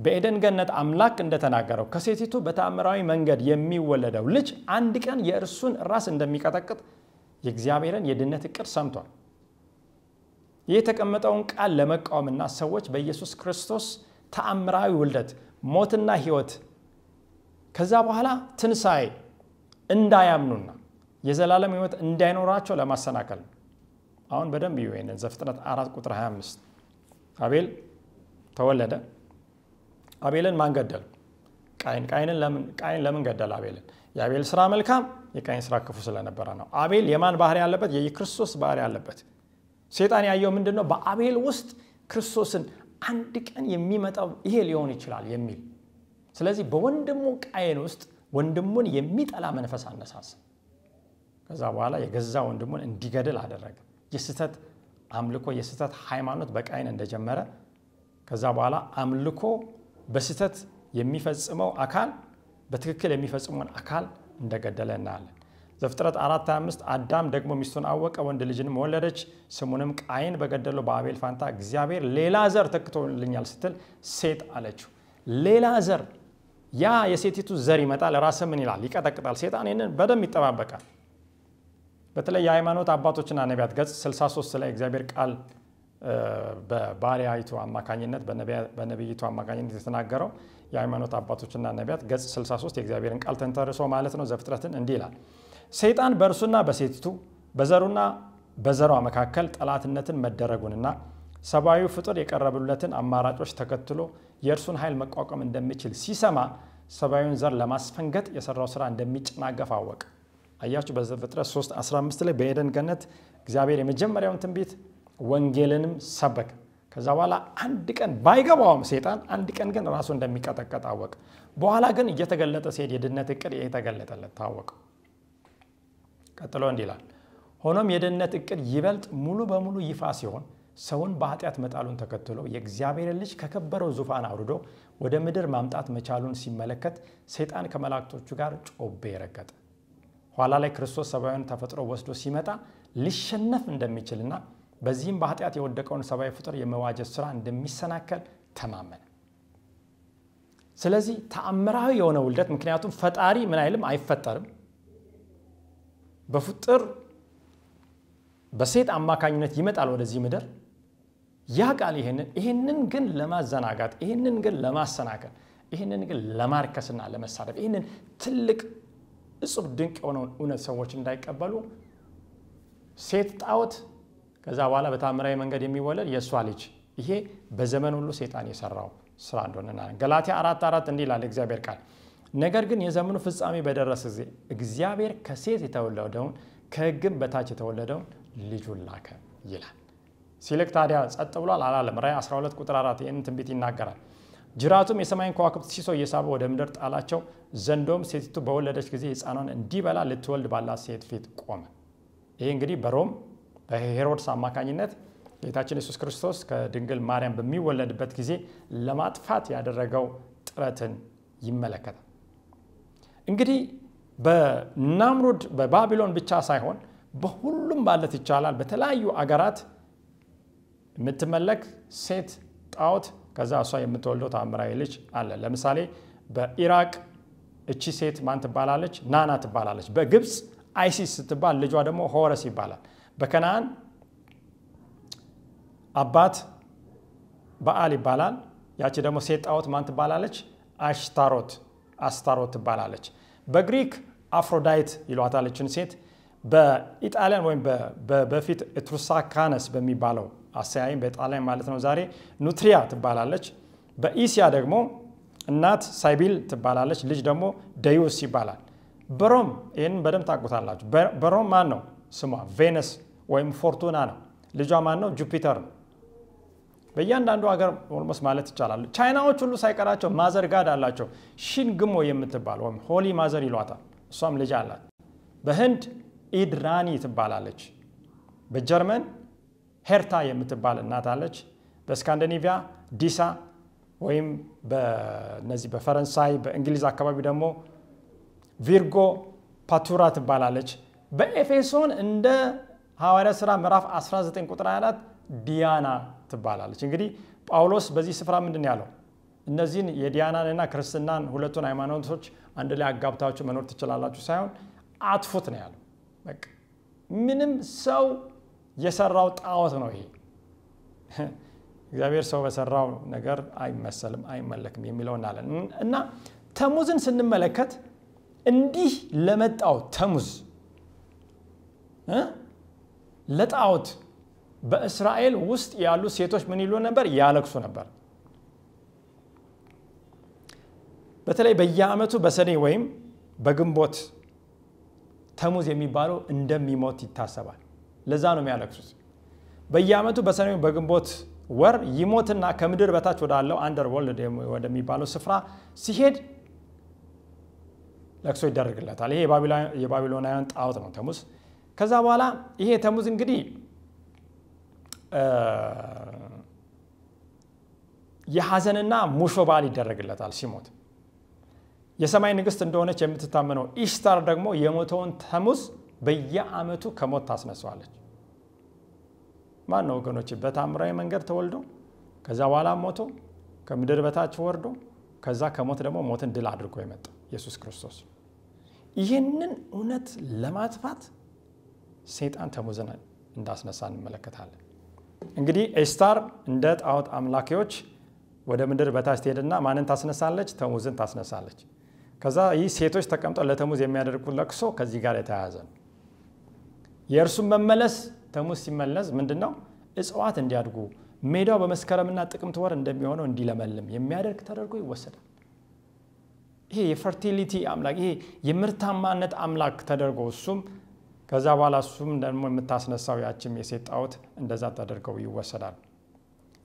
በኤደን ገነት አምላክ እንደተናገረው ከሴቲቱ በተአምራዊ መንገድ የሚወለደው ልጅ አንድ ቀን የእርሱን ራስ እንደሚቀጠቅጥ የእግዚአብሔርን የድነት እቅድ ሰምቷል። ይህ የተቀመጠውን ቃል ለመቃወምና ሰዎች በኢየሱስ ክርስቶስ ተአምራዊ ውልደት፣ ሞትና ህይወት ከዛ በኋላ ትንሣኤ እንዳያምኑና የዘላለም ህይወት እንዳይኖራቸው ለማሰናከል አሁን በደንብ ይሄንን ዘፍጥረት አራት ቁጥር 25 አቤል ተወለደ አቤልን ማን ገደል? ቃይን። ቃይንን ቃይን ለምን ገደል አቤልን? የአቤል ስራ መልካም፣ የቃይን ስራ ክፉ ስለነበረ ነው። አቤል የማን ባህር ያለበት? የክርስቶስ ባህር ያለበት። ሴጣን ያየው ምንድን ነው? በአቤል ውስጥ ክርስቶስን አንድ ቀን የሚመጣው ይሄ ሊሆን ይችላል የሚል ስለዚህ በወንድሙ ቃይን ውስጥ ወንድሙን የሚጠላ መንፈስ አነሳስ። ከዛ በኋላ የገዛ ወንድሙን እንዲገድል አደረገ። የስተት አምልኮ፣ የስተት ሃይማኖት በቃይን እንደጀመረ ከዛ በኋላ አምልኮ በስህተት የሚፈጽመው አካል በትክክል የሚፈጽመውን አካል እንደገደለ እናያለን። ዘፍጥረት 4:25 አዳም ደግሞ ሚስቱን አወቀ፣ ወንድ ልጅንም ወለደች፣ ስሙንም ቃይን በገደለው በአቤል ፋንታ እግዚአብሔር ሌላ ዘር ተክቶልኛል ስትል ሴት አለችው። ሌላ ዘር ያ የሴቲቱ ዘር ይመጣል። ራስ ምን ይላል? ይቀጠቅጣል። ሴጣን ይህንን በደንብ ይጠባበቃል። በተለይ የሃይማኖት አባቶችና ነቢያት ገጽ 63 ላይ እግዚአብሔር ቃል በባሪያይቱ አማካኝነት በነቢይቱ አማካኝነት የተናገረው የሃይማኖት አባቶችና ነቢያት ገጽ 63 የእግዚአብሔርን ቃል ተንተርሶ ማለት ነው ዘፍጥረትን እንዲህ ይላል። ሰይጣን በእርሱና በሴቲቱ በዘሩና በዘሯ መካከል ጠላትነትን መደረጉንና ሰብአዊ ፍጡር የቀረቡለትን አማራጮች ተከትሎ የእርሱን ኃይል መቋቋም እንደሚችል ሲሰማ ሰብአዊን ዘር ለማስፈንገጥ የሰራው ስራ እንደሚጨናገፍ አወቅ አያችሁ በዘፍጥረት 3 15 ላይ በኤደን ገነት እግዚአብሔር የመጀመሪያውን ትንቢት ወንጌልንም ሰበከ። ከዛ በኋላ አንድ ቀን ባይገባውም ሴጣን አንድ ቀን ግን ራሱ እንደሚቀጠቀጥ አወቀ። በኋላ ግን እየተገለጠ ሲሄድ የድነት እቅድ የተገለጠለት ታወቀ። ቀጥሎ እንዲህ ሆኖም የድነት እቅድ ይበልጥ ሙሉ በሙሉ ይፋ ሲሆን ሰውን በኃጢአት መጣሉን ተከትሎ የእግዚአብሔር ልጅ ከከበረው ዙፋን አውርዶ ወደ ምድር ማምጣት መቻሉን ሲመለከት ሰይጣን ከመላእክቶቹ ጋር ጮቤ ረገጠ። ኋላ ላይ ክርስቶስ ሰብዊን ተፈጥሮ ወስዶ ሲመጣ ሊሸነፍ እንደሚችልና በዚህም በኃጢአት የወደቀውን ሰብዊ ፍጡር የመዋጀት ስራ እንደሚሰናከል ተማመነ። ስለዚህ ተአምራዊ የሆነ ውልደት ምክንያቱም ፈጣሪ ምን አይልም አይፈጠርም። በፍጥር በሴት አማካኝነት ይመጣል ወደዚህ ምድር። ያ ቃል ይህንን ይህንን ግን ለማዘናጋት ይህንን ግን ለማሰናከል ይህንን ግን ለማርከስና ለመሳደብ ይህንን ትልቅ እጹብ ድንቅ የሆነውን እውነት ሰዎች እንዳይቀበሉ ሴት ጣዖት ከዛ በኋላ በታምራዊ መንገድ የሚወለድ የእሷ ልጅ ይሄ በዘመን ሁሉ ሴጣን የሰራው ስራ እንደሆነና እናያለን። ገላትያ አራት አራት እንዲህ ይላል እግዚአብሔር ቃል፣ ነገር ግን የዘመኑ ፍጻሜ በደረሰ ጊዜ እግዚአብሔር ከሴት የተወለደውን ከህግም በታች የተወለደውን ልጁን ላከ ይላል። ሲልክ ታዲያ ጸጥ ብሏል አላለም። ራይ 12 ቁጥር 4 ይህንን ትንቢት ይናገራል። ጅራቱም የሰማይን ከዋክብት ሲሶ እየሳበ ወደ ምድር ጣላቸው። ዘንዶም ሴቲቱ በወለደች ጊዜ ሕፃኗን እንዲበላ ልትወልድ ባላት ሴት ፊት ቆመ። ይሄ እንግዲህ በሮም በሄሮድስ አማካኝነት ጌታችን የሱስ ክርስቶስ ከድንግል ማርያም በሚወለድበት ጊዜ ለማጥፋት ያደረገው ጥረትን ይመለከታል። እንግዲህ በናምሩድ በባቢሎን ብቻ ሳይሆን በሁሉም ማለት ይቻላል በተለያዩ አገራት የምትመለክ ሴት ጣዖት ከዛ እሷ የምትወልደው ታምራዊ ልጅ አለ። ለምሳሌ በኢራቅ እቺ ሴት ማን ትባላለች? ናና ትባላለች። በግብፅ አይሲስ ስትባል ልጇ ደግሞ ሆረስ ይባላል። በከነአን አባት በአል ይባላል። ያቺ ደግሞ ሴት ጣዖት ማን ትባላለች? አሽታሮት አስታሮት ትባላለች። በግሪክ አፍሮዳይት ይሏታለችን ሴት በኢጣሊያን ወይም በፊት ኤትሩሳካነስ በሚባለው አሰያይም በጣሊያን ማለት ነው። ዛሬ ኑትሪያ ትባላለች። በኢሲያ ደግሞ እናት ሳይቢል ትባላለች። ልጅ ደግሞ ደዩስ ይባላል። በሮም ይህንን በደም ታቁታላችሁ በሮም ማን ነው? ስሟ ቬነስ ወይም ፎርቱና ነው። ልጇ ማን ነው? ጁፒተር ነው። በእያንዳንዱ ሀገር ኦልሞስት ማለት ይቻላል ቻይናዎች ሁሉ ሳይቀራቸው ማዘር ጋድ አላቸው። ሺንግሞ የምትባል ወይም ሆሊ ማዘር ይሏታል። እሷም ልጅ አላት። በህንድ ኢድራኒ ትባላለች። በጀርመን ሄርታ የምትባል እናት አለች። በስካንዲኔቪያ ዲሳ ወይም በነዚህ በፈረንሳይ በእንግሊዝ አካባቢ ደግሞ ቪርጎ ፓቱራ ትባላለች። በኤፌሶን እንደ ሐዋርያ ሥራ ምዕራፍ 19 ቁጥር 24 ዲያና ትባላለች። እንግዲህ ጳውሎስ በዚህ ስፍራ ምንድን ያለው እነዚህን የዲያናንና ክርስትናን ሁለቱን ሃይማኖቶች አንድ ላይ አጋብታችሁ መኖር ትችላላችሁ ሳይሆን አጥፉት ነው ያለው። በቃ ምንም ሰው የሰራው ጣዖት ነው ይሄ። እግዚአብሔር ሰው በሰራው ነገር አይመሰልም፣ አይመለክም የሚለው እናለን እና ተሙዝን ስንመለከት እንዲህ ለመጣው ተሙዝ ለጣዖት በእስራኤል ውስጥ ያሉ ሴቶች ምን ይሉ ነበር? ያለቅሱ ነበር። በተለይ በየአመቱ በሰኔ ወይም በግንቦት ተሙዝ የሚባለው እንደሚሞት ይታሰባል። ለዛ ነው የሚያለቅሱት። በየአመቱ በሰኔ በግንቦት ወር ይሞትና ከምድር በታች ወዳለው አንደር ወደሚባለው ስፍራ ሲሄድ ለቅሶ ይደረግለታል። ይሄ የባቢሎናውያን ጣዖት ነው ተሙስ ከዛ በኋላ ይሄ ተሙዝ እንግዲህ የሐዘንና ሙሾ በዓል ይደረግለታል ሲሞት። የሰማይ ንግስት እንደሆነች የምትታመነው ኢሽታር ደግሞ የሞተውን ተሙዝ በየአመቱ ከሞት ታስነሳዋለች። ማን ነው ወገኖች? በታምራዊ መንገድ ተወልዶ ከዛ በኋላ ሞቶ ከምድር በታች ወርዶ ከዛ ከሞት ደግሞ ሞትን ድል አድርጎ የመጣ ኢየሱስ ክርስቶስ ይህንን እውነት ለማጥፋት ሰይጣን ተሙዝን እንዳስነሳ እንመለከታለን። እንግዲህ ኤስታር እንደ ጣዖት አምላኪዎች ወደ ምድር በታች ትሄድና ማንን ታስነሳለች? ተሙዝን ታስነሳለች። ከዛ ይህ ሴቶች ተቀምጠው ለተሙዝ የሚያደርጉ ለቅሶ ከዚህ ጋር የተያያዘ ነው። የእርሱን መመለስ ተሙዝ ሲመለስ ምንድ ነው? እጽዋት እንዲያድጉ ሜዳው በመስከረምና ጥቅምት ወር እንደሚሆነው እንዲለመልም የሚያደርግ ተደርጎ ይወሰዳል። ይሄ የፈርቲሊቲ አምላክ ይሄ የምርታማነት አምላክ ተደርጎ እሱም ከዛ በኋላ እሱም ደግሞ የምታስነሳው ያችም የሴት ጣዖት እንደዛ ተደርገው ይወሰዳል።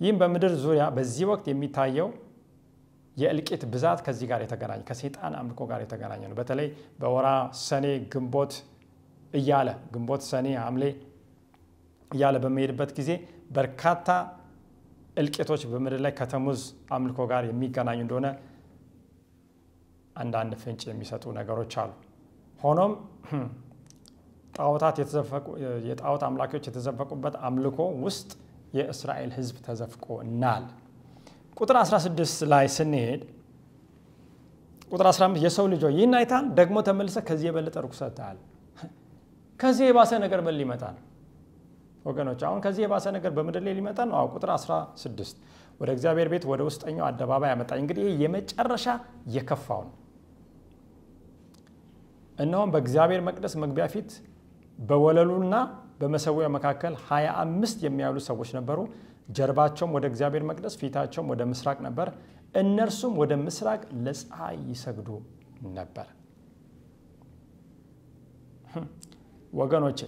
ይህም በምድር ዙሪያ በዚህ ወቅት የሚታየው የእልቂት ብዛት ከዚህ ጋር የተገናኘ ከሴጣን አምልኮ ጋር የተገናኘ ነው። በተለይ በወራ ሰኔ፣ ግንቦት እያለ ግንቦት፣ ሰኔ፣ አምሌ እያለ በመሄድበት ጊዜ በርካታ እልቂቶች በምድር ላይ ከተሙዝ አምልኮ ጋር የሚገናኙ እንደሆነ አንዳንድ ፍንጭ የሚሰጡ ነገሮች አሉ። ሆኖም ጣዖታት የተዘፈቁ የጣዖት አምላኪዎች የተዘፈቁበት አምልኮ ውስጥ የእስራኤል ህዝብ ተዘፍቆ እናል ቁጥር 16 ላይ ስንሄድ ቁጥር 15 የሰው ልጆ ይህን አይታን ደግሞ ተመልሰ ከዚህ የበለጠ ርኩሰታል ከዚህ የባሰ ነገር በል ሊመጣ ነው ወገኖች አሁን ከዚህ የባሰ ነገር በምድር ላይ ሊመጣ ነው ቁጥር 16 ወደ እግዚአብሔር ቤት ወደ ውስጠኛው አደባባይ ያመጣኝ እንግዲህ ይህ የመጨረሻ የከፋው ነው እነሆም በእግዚአብሔር መቅደስ መግቢያ ፊት በወለሉና በመሰዊያ መካከል 25 አምስት የሚያሉ ሰዎች ነበሩ። ጀርባቸውም ወደ እግዚአብሔር መቅደስ ፊታቸውም ወደ ምስራቅ ነበር። እነርሱም ወደ ምስራቅ ለፀሐይ ይሰግዱ ነበር። ወገኖቼ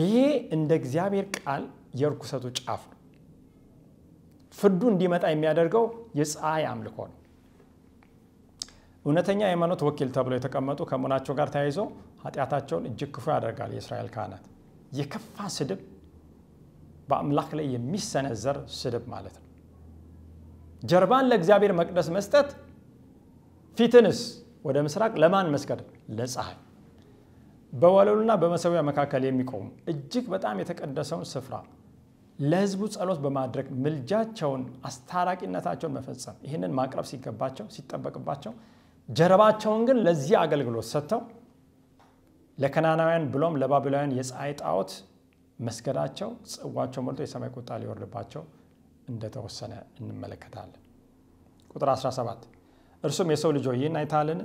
ይሄ እንደ እግዚአብሔር ቃል የርኩሰቱ ጫፍ ነው። ፍርዱ እንዲመጣ የሚያደርገው የፀሐይ አምልኮ ነው። እውነተኛ ሃይማኖት ወኪል ተብሎ የተቀመጡ ከመሆናቸው ጋር ተያይዞ ኃጢአታቸውን እጅግ ክፉ ያደርጋል የእስራኤል ካህናት የከፋ ስድብ በአምላክ ላይ የሚሰነዘር ስድብ ማለት ነው ጀርባን ለእግዚአብሔር መቅደስ መስጠት ፊትንስ ወደ ምስራቅ ለማን መስገድ ለፀሐይ በወለሉና በመሰዊያ መካከል የሚቆሙ እጅግ በጣም የተቀደሰውን ስፍራ ለህዝቡ ጸሎት በማድረግ ምልጃቸውን አስታራቂነታቸውን መፈጸም ይህንን ማቅረብ ሲገባቸው ሲጠበቅባቸው ጀርባቸውን ግን ለዚህ አገልግሎት ሰጥተው ለከናናውያን ብሎም ለባቢላውያን የፀሐይ ጣዖት መስገዳቸው ጽዋቸው ሞልቶ የሰማይ ቁጣ ሊወርድባቸው እንደተወሰነ እንመለከታለን። ቁጥር 17 እርሱም የሰው ልጆ ይህን አይታልን?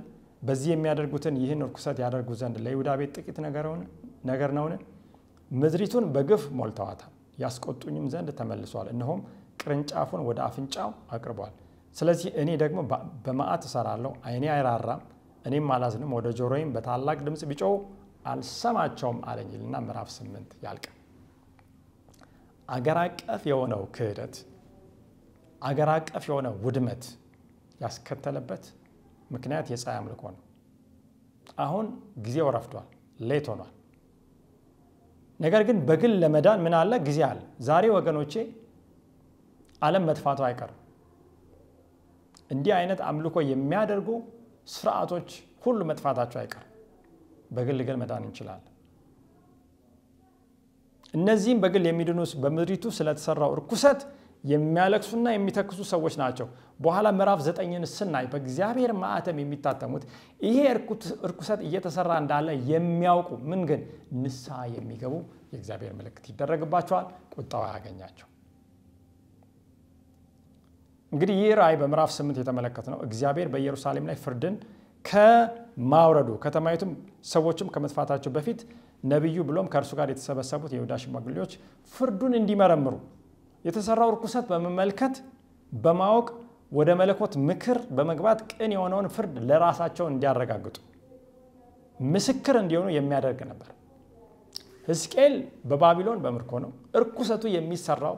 በዚህ የሚያደርጉትን ይህን እርኩሰት ያደርጉ ዘንድ ለይሁዳ ቤት ጥቂት ነገር ነውን? ምድሪቱን በግፍ ሞልተዋታል፣ ያስቆጡኝም ዘንድ ተመልሷል። እነሆም ቅርንጫፉን ወደ አፍንጫው አቅርቧል። ስለዚህ እኔ ደግሞ በመዓት እሰራለሁ፣ አይኔ አይራራም፣ እኔም አላዝንም። ወደ ጆሮይም በታላቅ ድምፅ ቢጮው አልሰማቸውም አለኝ ይልና ምዕራፍ ስምንት ያልቀ አገር አቀፍ የሆነው ክህደት አገር አቀፍ የሆነ ውድመት ያስከተለበት ምክንያት የፀሐይ አምልኮ ነው። አሁን ጊዜው ረፍዷል፣ ሌት ሆኗል። ነገር ግን በግል ለመዳን ምን አለ? ጊዜ አለ። ዛሬ ወገኖቼ አለም መጥፋቱ አይቀርም። እንዲህ አይነት አምልኮ የሚያደርጉ ስርዓቶች ሁሉ መጥፋታቸው አይቀርም። በግል ግን መዳን እንችላል እነዚህም በግል የሚድኑስ በምድሪቱ ስለተሰራው እርኩሰት የሚያለክሱና የሚተክሱ ሰዎች ናቸው። በኋላ ምዕራፍ ዘጠኝን ስናይ በእግዚአብሔር ማዕተም የሚታተሙት ይሄ እርኩሰት እየተሰራ እንዳለ የሚያውቁ ምን ግን ንሳ የሚገቡ የእግዚአብሔር ምልክት ይደረግባቸዋል፣ ቁጣው አያገኛቸው። እንግዲህ ይህ ራይ በምዕራፍ ስምንት የተመለከት ነው። እግዚአብሔር በኢየሩሳሌም ላይ ፍርድን ማውረዱ ከተማይቱም ሰዎችም ከመጥፋታቸው በፊት ነቢዩ ብሎም ከእርሱ ጋር የተሰበሰቡት የይሁዳ ሽማግሌዎች ፍርዱን እንዲመረምሩ የተሰራው እርኩሰት በመመልከት በማወቅ ወደ መለኮት ምክር በመግባት ቅን የሆነውን ፍርድ ለራሳቸው እንዲያረጋግጡ ምስክር እንዲሆኑ የሚያደርግ ነበር። ህዝቅኤል በባቢሎን በምርኮ ነው። እርኩሰቱ የሚሰራው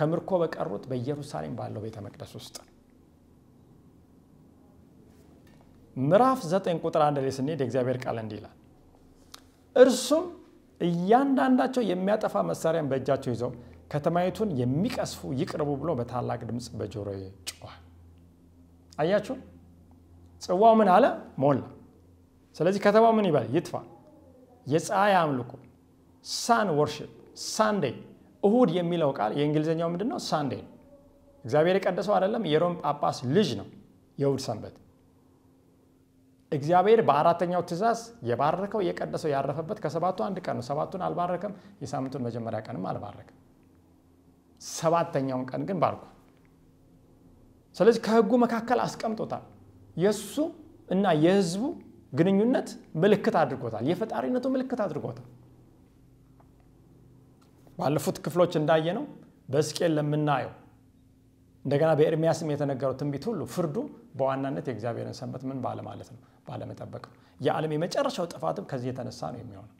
ከምርኮ በቀሩት በኢየሩሳሌም ባለው ቤተ መቅደስ ውስጥ ምዕራፍ 9 ቁጥር 1 ላይ ስንሄድ የእግዚአብሔር ቃል እንዲህ ይላል፣ እርሱም እያንዳንዳቸው የሚያጠፋ መሳሪያን በእጃቸው ይዘው ከተማይቱን የሚቀስፉ ይቅርቡ ብሎ በታላቅ ድምፅ በጆሮ ጭዋል አያችሁ፣ ጽዋው ምን አለ? ሞላ። ስለዚህ ከተማው ምን ይበል? ይጥፋ። የፀሐይ አምልኮ ሳን ወርሽፕ ሳንዴ እሁድ የሚለው ቃል የእንግሊዝኛው ምንድነው ሳንዴ ነው። እግዚአብሔር የቀደሰው አይደለም። የሮም ጳጳስ ልጅ ነው። የእሁድ ሰንበት እግዚአብሔር በአራተኛው ትእዛዝ የባረከው የቀደሰው ያረፈበት ከሰባቱ አንድ ቀን ነው። ሰባቱን አልባረከም፣ የሳምንቱን መጀመሪያ ቀንም አልባረከም። ሰባተኛውን ቀን ግን ባርኩ። ስለዚህ ከህጉ መካከል አስቀምጦታል። የእሱ እና የህዝቡ ግንኙነት ምልክት አድርጎታል። የፈጣሪነቱ ምልክት አድርጎታል። ባለፉት ክፍሎች እንዳየ ነው በስቄል ለምናየው እንደገና በኤርሚያስም የተነገረው ትንቢት ሁሉ ፍርዱ በዋናነት የእግዚአብሔርን ሰንበት ምን ባለ ማለት ነው ባለመጠበቅ ነው። የዓለም የመጨረሻው ጥፋትም ከዚህ የተነሳ ነው የሚሆነው።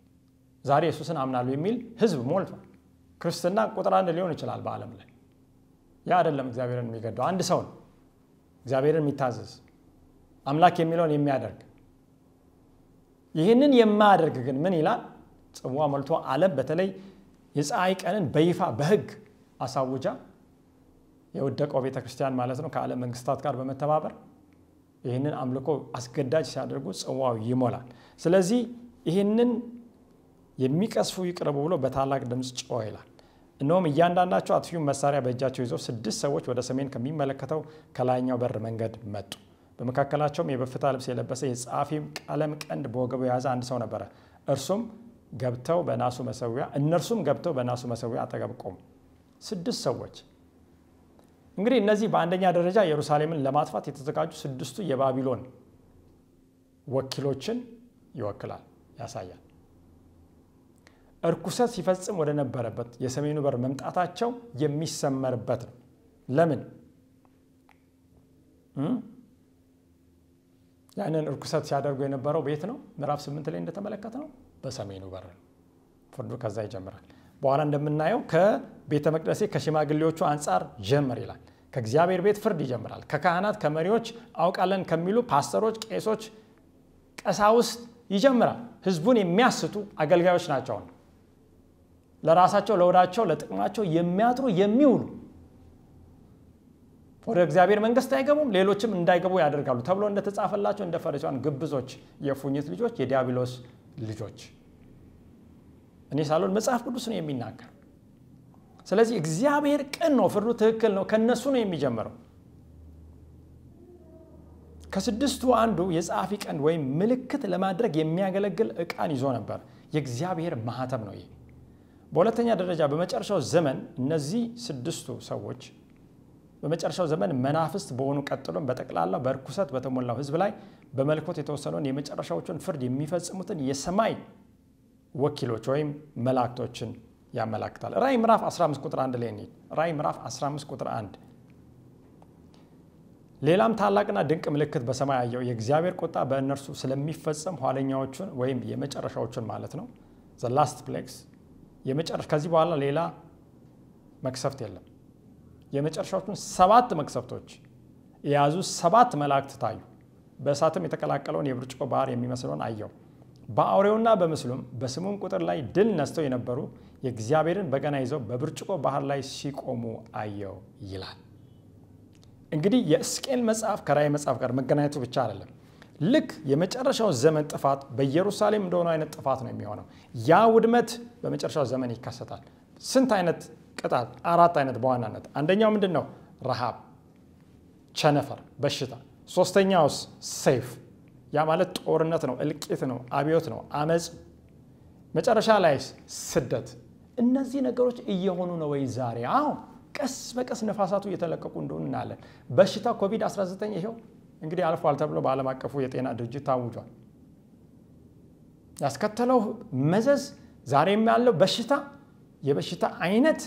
ዛሬ የሱስን አምናሉ የሚል ህዝብ ሞልቷል። ክርስትና ቁጥር አንድ ሊሆን ይችላል በዓለም ላይ። ያ አደለም እግዚአብሔርን የሚገደው። አንድ ሰው ነው እግዚአብሔርን የሚታዘዝ አምላክ የሚለውን የሚያደርግ። ይህንን የማያደርግ ግን ምን ይላል? ጽዋ ሞልቶ አለም በተለይ የፀሐይ ቀንን በይፋ በህግ አሳውጃ የወደቀው ቤተ ክርስቲያን ማለት ነው ከዓለም መንግስታት ጋር በመተባበር ይህንን አምልኮ አስገዳጅ ሲያደርጉ ጽዋው ይሞላል። ስለዚህ ይህንን የሚቀስፉ ይቅረቡ ብሎ በታላቅ ድምፅ ጮኸ ይላል። እነሆም እያንዳንዳቸው አጥፊውን መሳሪያ በእጃቸው ይዘው ስድስት ሰዎች ወደ ሰሜን ከሚመለከተው ከላይኛው በር መንገድ መጡ። በመካከላቸውም የበፍታ ልብስ የለበሰ የጸሐፊም ቀለም ቀንድ በወገቡ የያዘ አንድ ሰው ነበረ። እርሱም ገብተው በናሱ መሰዊያ እነርሱም ገብተው በናሱ መሰዊያ አጠገብ ቆሙ። ስድስት ሰዎች እንግዲህ እነዚህ በአንደኛ ደረጃ ኢየሩሳሌምን ለማጥፋት የተዘጋጁ ስድስቱ የባቢሎን ወኪሎችን ይወክላል ያሳያል። እርኩሰት ሲፈጽም ወደ ነበረበት የሰሜኑ በር መምጣታቸው የሚሰመርበት ነው። ለምን? ያንን እርኩሰት ሲያደርጉ የነበረው ቤት ነው። ምዕራፍ ስምንት ላይ እንደተመለከት ነው በሰሜኑ በር ነው። ፍርዱ ከዛ ይጀምራል። በኋላ እንደምናየው ቤተ መቅደሴ ከሽማግሌዎቹ አንጻር ጀምር ይላል። ከእግዚአብሔር ቤት ፍርድ ይጀምራል። ከካህናት ከመሪዎች አውቃለን ከሚሉ ፓስተሮች፣ ቄሶች፣ ቀሳውስት ይጀምራል። ህዝቡን የሚያስቱ አገልጋዮች ናቸው። ለራሳቸው ለወዳቸው፣ ለጥቅማቸው የሚያጥሩ የሚውሉ ወደ እግዚአብሔር መንግስት አይገቡም፣ ሌሎችም እንዳይገቡ ያደርጋሉ ተብሎ እንደተጻፈላቸው እንደ ፈሪሳውያን ግብዞች፣ የፉኝት ልጆች፣ የዲያብሎስ ልጆች እኔ ሳልሆን መጽሐፍ ቅዱስ ነው የሚናገር ስለዚህ እግዚአብሔር ቅን ነው፣ ፍርዱ ትክክል ነው። ከነሱ ነው የሚጀምረው። ከስድስቱ አንዱ የጸሐፊ ቀንድ ወይም ምልክት ለማድረግ የሚያገለግል እቃን ይዞ ነበር። የእግዚአብሔር ማህተም ነው ይሄ። በሁለተኛ ደረጃ በመጨረሻው ዘመን እነዚህ ስድስቱ ሰዎች በመጨረሻው ዘመን መናፍስት በሆኑ ቀጥሎ በጠቅላላው በርኩሰት በተሞላው ህዝብ ላይ በመልኮት የተወሰነውን የመጨረሻዎቹን ፍርድ የሚፈጽሙትን የሰማይ ወኪሎች ወይም መላእክቶችን ያመላክታል። ራእይ ምዕራፍ 15 ቁጥር 1 ላይ እንሂድ። ራእይ ምዕራፍ 15 ቁጥር 1 ሌላም ታላቅና ድንቅ ምልክት በሰማይ አየው፣ የእግዚአብሔር ቁጣ በእነርሱ ስለሚፈጸም ኋለኛዎቹን ወይም የመጨረሻዎቹን ማለት ነው ዘ ላስት ፕሌክስ የመጨረሻ ከዚህ በኋላ ሌላ መክሰፍት የለም። የመጨረሻዎቹን ሰባት መክሰፍቶች የያዙ ሰባት መላእክት ታዩ። በእሳትም የተቀላቀለውን የብርጭቆ ባህር የሚመስለውን አየው። በአውሬውና በምስሉም በስሙም ቁጥር ላይ ድል ነስተው የነበሩ የእግዚአብሔርን በገና ይዘው በብርጭቆ ባህር ላይ ሲቆሙ አየው ይላል። እንግዲህ የእስቄል መጽሐፍ ከራይ መጽሐፍ ጋር መገናኘቱ ብቻ አይደለም። ልክ የመጨረሻው ዘመን ጥፋት በኢየሩሳሌም እንደሆነ አይነት ጥፋት ነው የሚሆነው። ያ ውድመት በመጨረሻው ዘመን ይከሰታል። ስንት አይነት ቅጣት? አራት አይነት በዋናነት አንደኛው ምንድን ነው? ረሃብ፣ ቸነፈር፣ በሽታ። ሶስተኛውስ ሰይፍ። ያ ማለት ጦርነት ነው፣ እልቂት ነው፣ አብዮት ነው፣ አመፅ። መጨረሻ ላይስ ስደት እነዚህ ነገሮች እየሆኑ ነው ወይ ዛሬ? አዎ፣ ቀስ በቀስ ነፋሳቱ እየተለቀቁ እንደሆን እናያለን። በሽታ ኮቪድ-19 ይሄው እንግዲህ አልፏል ተብሎ በዓለም አቀፉ የጤና ድርጅት ታውጇል። ያስከተለው መዘዝ ዛሬም ያለው በሽታ የበሽታ አይነት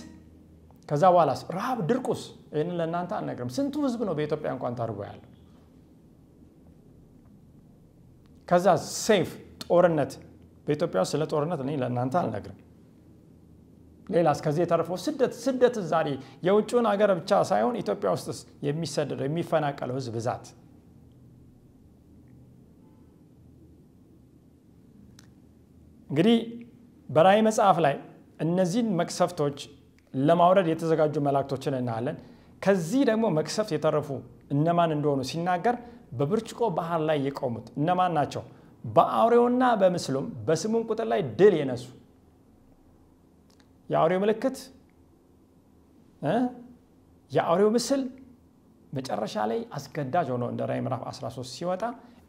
ከዛ በኋላስ ረሃብ፣ ድርቁስ? ይህንን ለእናንተ አልነግርም። ስንቱ ህዝብ ነው በኢትዮጵያ እንኳን ተርቦ ያለ ከዛ ሴፍ ጦርነት በኢትዮጵያ ውስጥ ስለ ጦርነት ለእናንተ አልነግርም። ሌላ እስከዚህ የተረፈው ስደት ስደት ዛሬ የውጭውን ሀገር ብቻ ሳይሆን ኢትዮጵያ ውስጥስ የሚሰደደው የሚፈናቀለው ህዝብ ብዛት እንግዲህ በራይ መጽሐፍ ላይ እነዚህን መቅሰፍቶች ለማውረድ የተዘጋጁ መላእክቶችን እናያለን። ከዚህ ደግሞ መቅሰፍት የተረፉ እነማን እንደሆኑ ሲናገር በብርጭቆ ባህር ላይ የቆሙት እነማን ናቸው? በአውሬውና በምስሉም በስሙን ቁጥር ላይ ድል የነሱ የአውሬው ምልክት የአውሬው ምስል መጨረሻ ላይ አስገዳጅ ሆኖ እንደ ራይ ምዕራፍ 13 ሲወጣ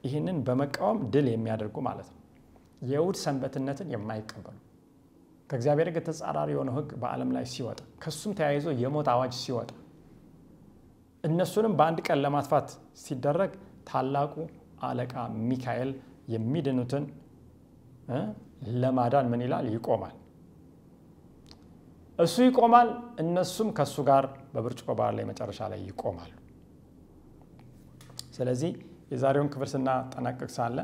ይህንን በመቃወም ድል የሚያደርጉ ማለት ነው። የውድ ሰንበትነትን የማይቀበሉ ከእግዚአብሔር ሕግ ተጻራሪ የሆነው ህግ በዓለም ላይ ሲወጣ ከሱም ተያይዞ የሞት አዋጅ ሲወጣ እነሱንም በአንድ ቀን ለማጥፋት ሲደረግ ታላቁ አለቃ ሚካኤል የሚድኑትን ለማዳን ምን ይላል? ይቆማል። እሱ ይቆማል፣ እነሱም ከእሱ ጋር በብርጭቆ ባህር ላይ መጨረሻ ላይ ይቆማሉ። ስለዚህ የዛሬውን ክፍል ስናጠናቅቅ ሳለ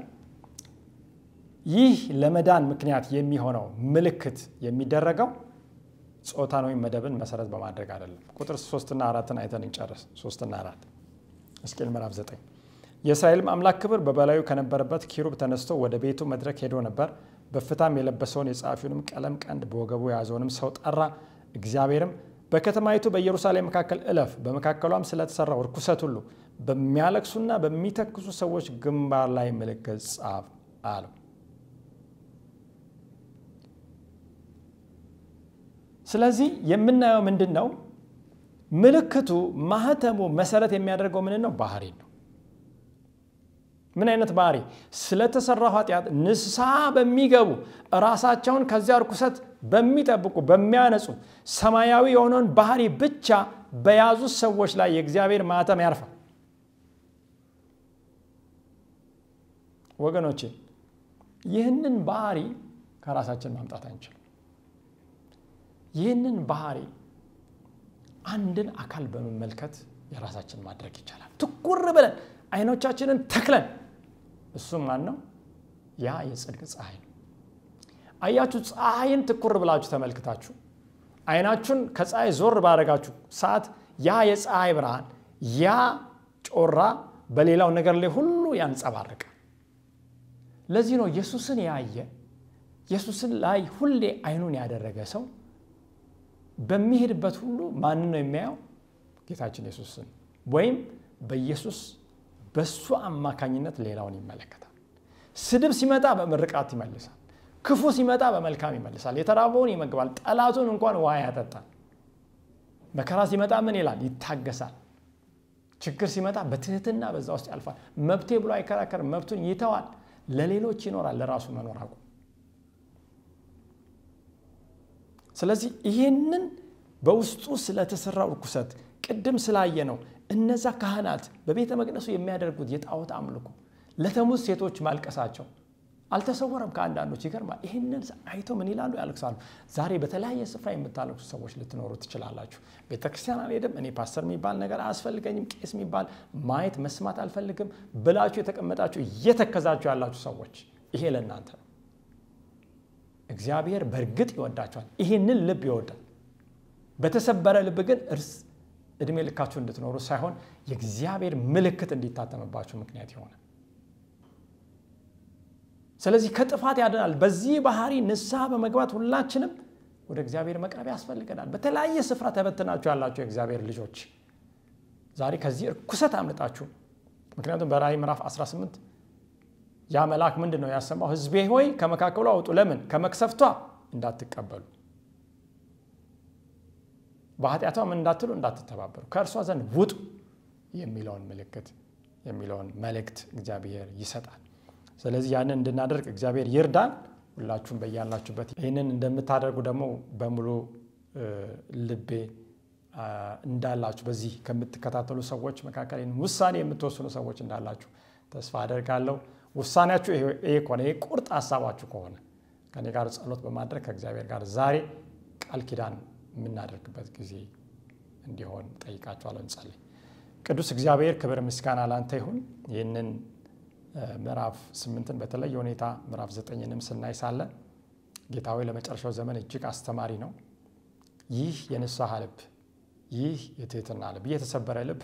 ይህ ለመዳን ምክንያት የሚሆነው ምልክት የሚደረገው ጾታን ወይም መደብን መሰረት በማድረግ አይደለም። ቁጥር ሶስትና አራትን አይተን እንጨርስ። ሶስትና አራት ሕዝቅኤል ምዕራፍ ዘጠኝ የእስራኤልም አምላክ ክብር በበላዩ ከነበረበት ኪሩብ ተነስቶ ወደ ቤቱ መድረክ ሄዶ ነበር። በፍታም የለበሰውን የጸሐፊውንም ቀለም ቀንድ በወገቡ የያዘውንም ሰው ጠራ። እግዚአብሔርም በከተማይቱ በኢየሩሳሌም መካከል እለፍ፣ በመካከሏም ስለተሰራው እርኩሰት ሁሉ በሚያለቅሱና በሚተክሱ ሰዎች ግንባር ላይ ምልክት ጻፍ አለው። ስለዚህ የምናየው ምንድን ነው? ምልክቱ ማህተሙ መሰረት የሚያደርገው ምንድን ነው? ባህሪ ነው። ምን አይነት ባህሪ ስለተሰራው ኃጢአት ንስሐ በሚገቡ ራሳቸውን ከዚያ ርኩሰት በሚጠብቁ በሚያነጹ ሰማያዊ የሆነውን ባህሪ ብቻ በያዙ ሰዎች ላይ የእግዚአብሔር ማተም ያርፋል ወገኖቼ ይህንን ባህሪ ከራሳችን ማምጣት አንችልም ይህንን ባህሪ አንድን አካል በመመልከት የራሳችን ማድረግ ይቻላል ትኩር ብለን አይኖቻችንን ተክለን እሱ ማን ነው? ያ የጽድቅ ፀሐይ ነው። አያችሁ፣ ፀሐይን ትኩር ብላችሁ ተመልክታችሁ አይናችሁን ከፀሐይ ዞር ባደረጋችሁ ሰዓት ያ የፀሐይ ብርሃን ያ ጮራ በሌላው ነገር ላይ ሁሉ ያንጸባርቃል። ለዚህ ነው ኢየሱስን ያየ ኢየሱስን ላይ ሁሌ አይኑን ያደረገ ሰው በሚሄድበት ሁሉ ማንን ነው የሚያየው? ጌታችን ኢየሱስን ወይም በኢየሱስ በእሱ አማካኝነት ሌላውን ይመለከታል። ስድብ ሲመጣ በምርቃት ይመልሳል። ክፉ ሲመጣ በመልካም ይመልሳል። የተራበውን ይመግባል። ጠላቱን እንኳን ውሃ ያጠጣል። መከራ ሲመጣ ምን ይላል? ይታገሳል። ችግር ሲመጣ በትህትና በዛ ውስጥ ያልፋል። መብቴ ብሎ አይከራከርም። መብቱን ይተዋል። ለሌሎች ይኖራል። ለራሱ መኖር አቁ ስለዚህ ይህንን በውስጡ ስለተሰራው እርኩሰት ቅድም ስላየ ነው እነዛ ካህናት በቤተ መቅደሱ የሚያደርጉት የጣዖት አምልኮ ለተሙዝ ሴቶች ማልቀሳቸው አልተሰወረም ከአንዳንዶች ይገርማል ይህንን አይቶ ምን ይላሉ ያልክሳሉ ዛሬ በተለያየ ስፍራ የምታለቅሱ ሰዎች ልትኖሩ ትችላላችሁ ቤተክርስቲያን አልሄድም እኔ ፓስተር የሚባል ነገር አያስፈልገኝም ቄስ የሚባል ማየት መስማት አልፈልግም ብላችሁ የተቀመጣችሁ እየተከዛችሁ ያላችሁ ሰዎች ይሄ ለእናንተ ነው እግዚአብሔር በእርግጥ ይወዳቸዋል ይህንን ልብ ይወዳል በተሰበረ ልብ ግን እድሜ ልካችሁ እንድትኖሩ ሳይሆን የእግዚአብሔር ምልክት እንዲታተምባችሁ ምክንያት የሆነ ስለዚህ ከጥፋት ያድናል። በዚህ ባህሪ ንስሐ በመግባት ሁላችንም ወደ እግዚአብሔር መቅረብ ያስፈልገናል። በተለያየ ስፍራ ተበትናችሁ ያላቸው የእግዚአብሔር ልጆች ዛሬ ከዚህ እርኩሰት አምልጣችሁ። ምክንያቱም በራይ ምዕራፍ 18 ያ መልአክ ምንድን ነው ያሰማው? ህዝቤ ሆይ ከመካከሉ አውጡ። ለምን ከመክሰፍቷ እንዳትቀበሉ በኃጢአቷም እንዳትሉ እንዳትተባበሩ ከእርሷ ዘንድ ውጡ የሚለውን ምልክት የሚለውን መልእክት እግዚአብሔር ይሰጣል። ስለዚህ ያንን እንድናደርግ እግዚአብሔር ይርዳን። ሁላችሁም በያላችሁበት ይህንን እንደምታደርጉ ደግሞ በሙሉ ልቤ እንዳላችሁ በዚህ ከምትከታተሉ ሰዎች መካከል ውሳኔ የምትወስኑ ሰዎች እንዳላችሁ ተስፋ አደርጋለሁ። ውሳኔያችሁ ይሄ ከሆነ ይሄ ቁርጥ ሀሳባችሁ ከሆነ ከኔ ጋር ጸሎት በማድረግ ከእግዚአብሔር ጋር ዛሬ ቃል ኪዳን የምናደርግበት ጊዜ እንዲሆን ጠይቃችኋለሁ። እንጸልይ። ቅዱስ እግዚአብሔር ክብር ምስጋና ላንተ ይሁን። ይህንን ምዕራፍ ስምንትን በተለየ ሁኔታ ምዕራፍ ዘጠኝንም ስናይ ሳለ ጌታዊ ለመጨረሻው ዘመን እጅግ አስተማሪ ነው። ይህ የንስሐ ልብ፣ ይህ የትህትና ልብ፣ የተሰበረ ልብ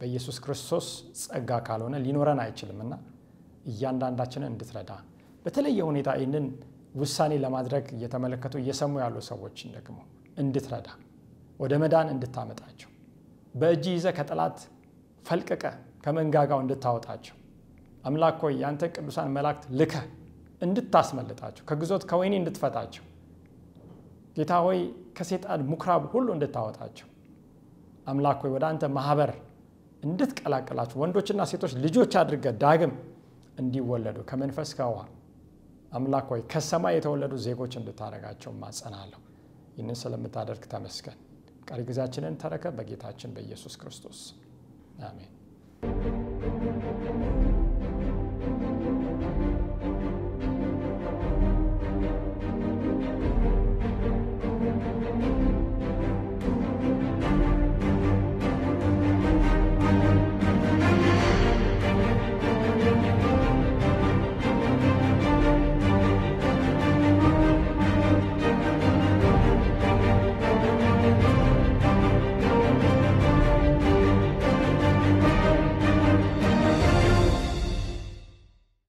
በኢየሱስ ክርስቶስ ጸጋ ካልሆነ ሊኖረን አይችልም እና እያንዳንዳችንን እንድትረዳ በተለየ ሁኔታ ይህንን ውሳኔ ለማድረግ እየተመለከቱ እየሰሙ ያሉ ሰዎችን ደግሞ እንድትረዳ ወደ መዳን እንድታመጣቸው በእጅ ይዘ ከጠላት ፈልቅቀ ከመንጋጋው እንድታወጣቸው አምላክ ሆይ ያንተ ቅዱሳን መላእክት ልከ እንድታስመልጣቸው ከግዞት ከወይኔ እንድትፈታቸው ጌታ ሆይ ከሴጣን ሙክራብ ሁሉ እንድታወጣቸው አምላክ ሆይ ወደ አንተ ማህበር እንድትቀላቀላቸው ወንዶችና ሴቶች ልጆች አድርገ ዳግም እንዲወለዱ ከመንፈስ ከውሃ አምላክ ሆይ ከሰማይ የተወለዱ ዜጎች እንድታደረጋቸው ማጸናለሁ። ይህንን ስለምታደርግ ተመስገን። ቀሪ ጊዜያችንን ተረከብ በጌታችን በኢየሱስ ክርስቶስ አሜን።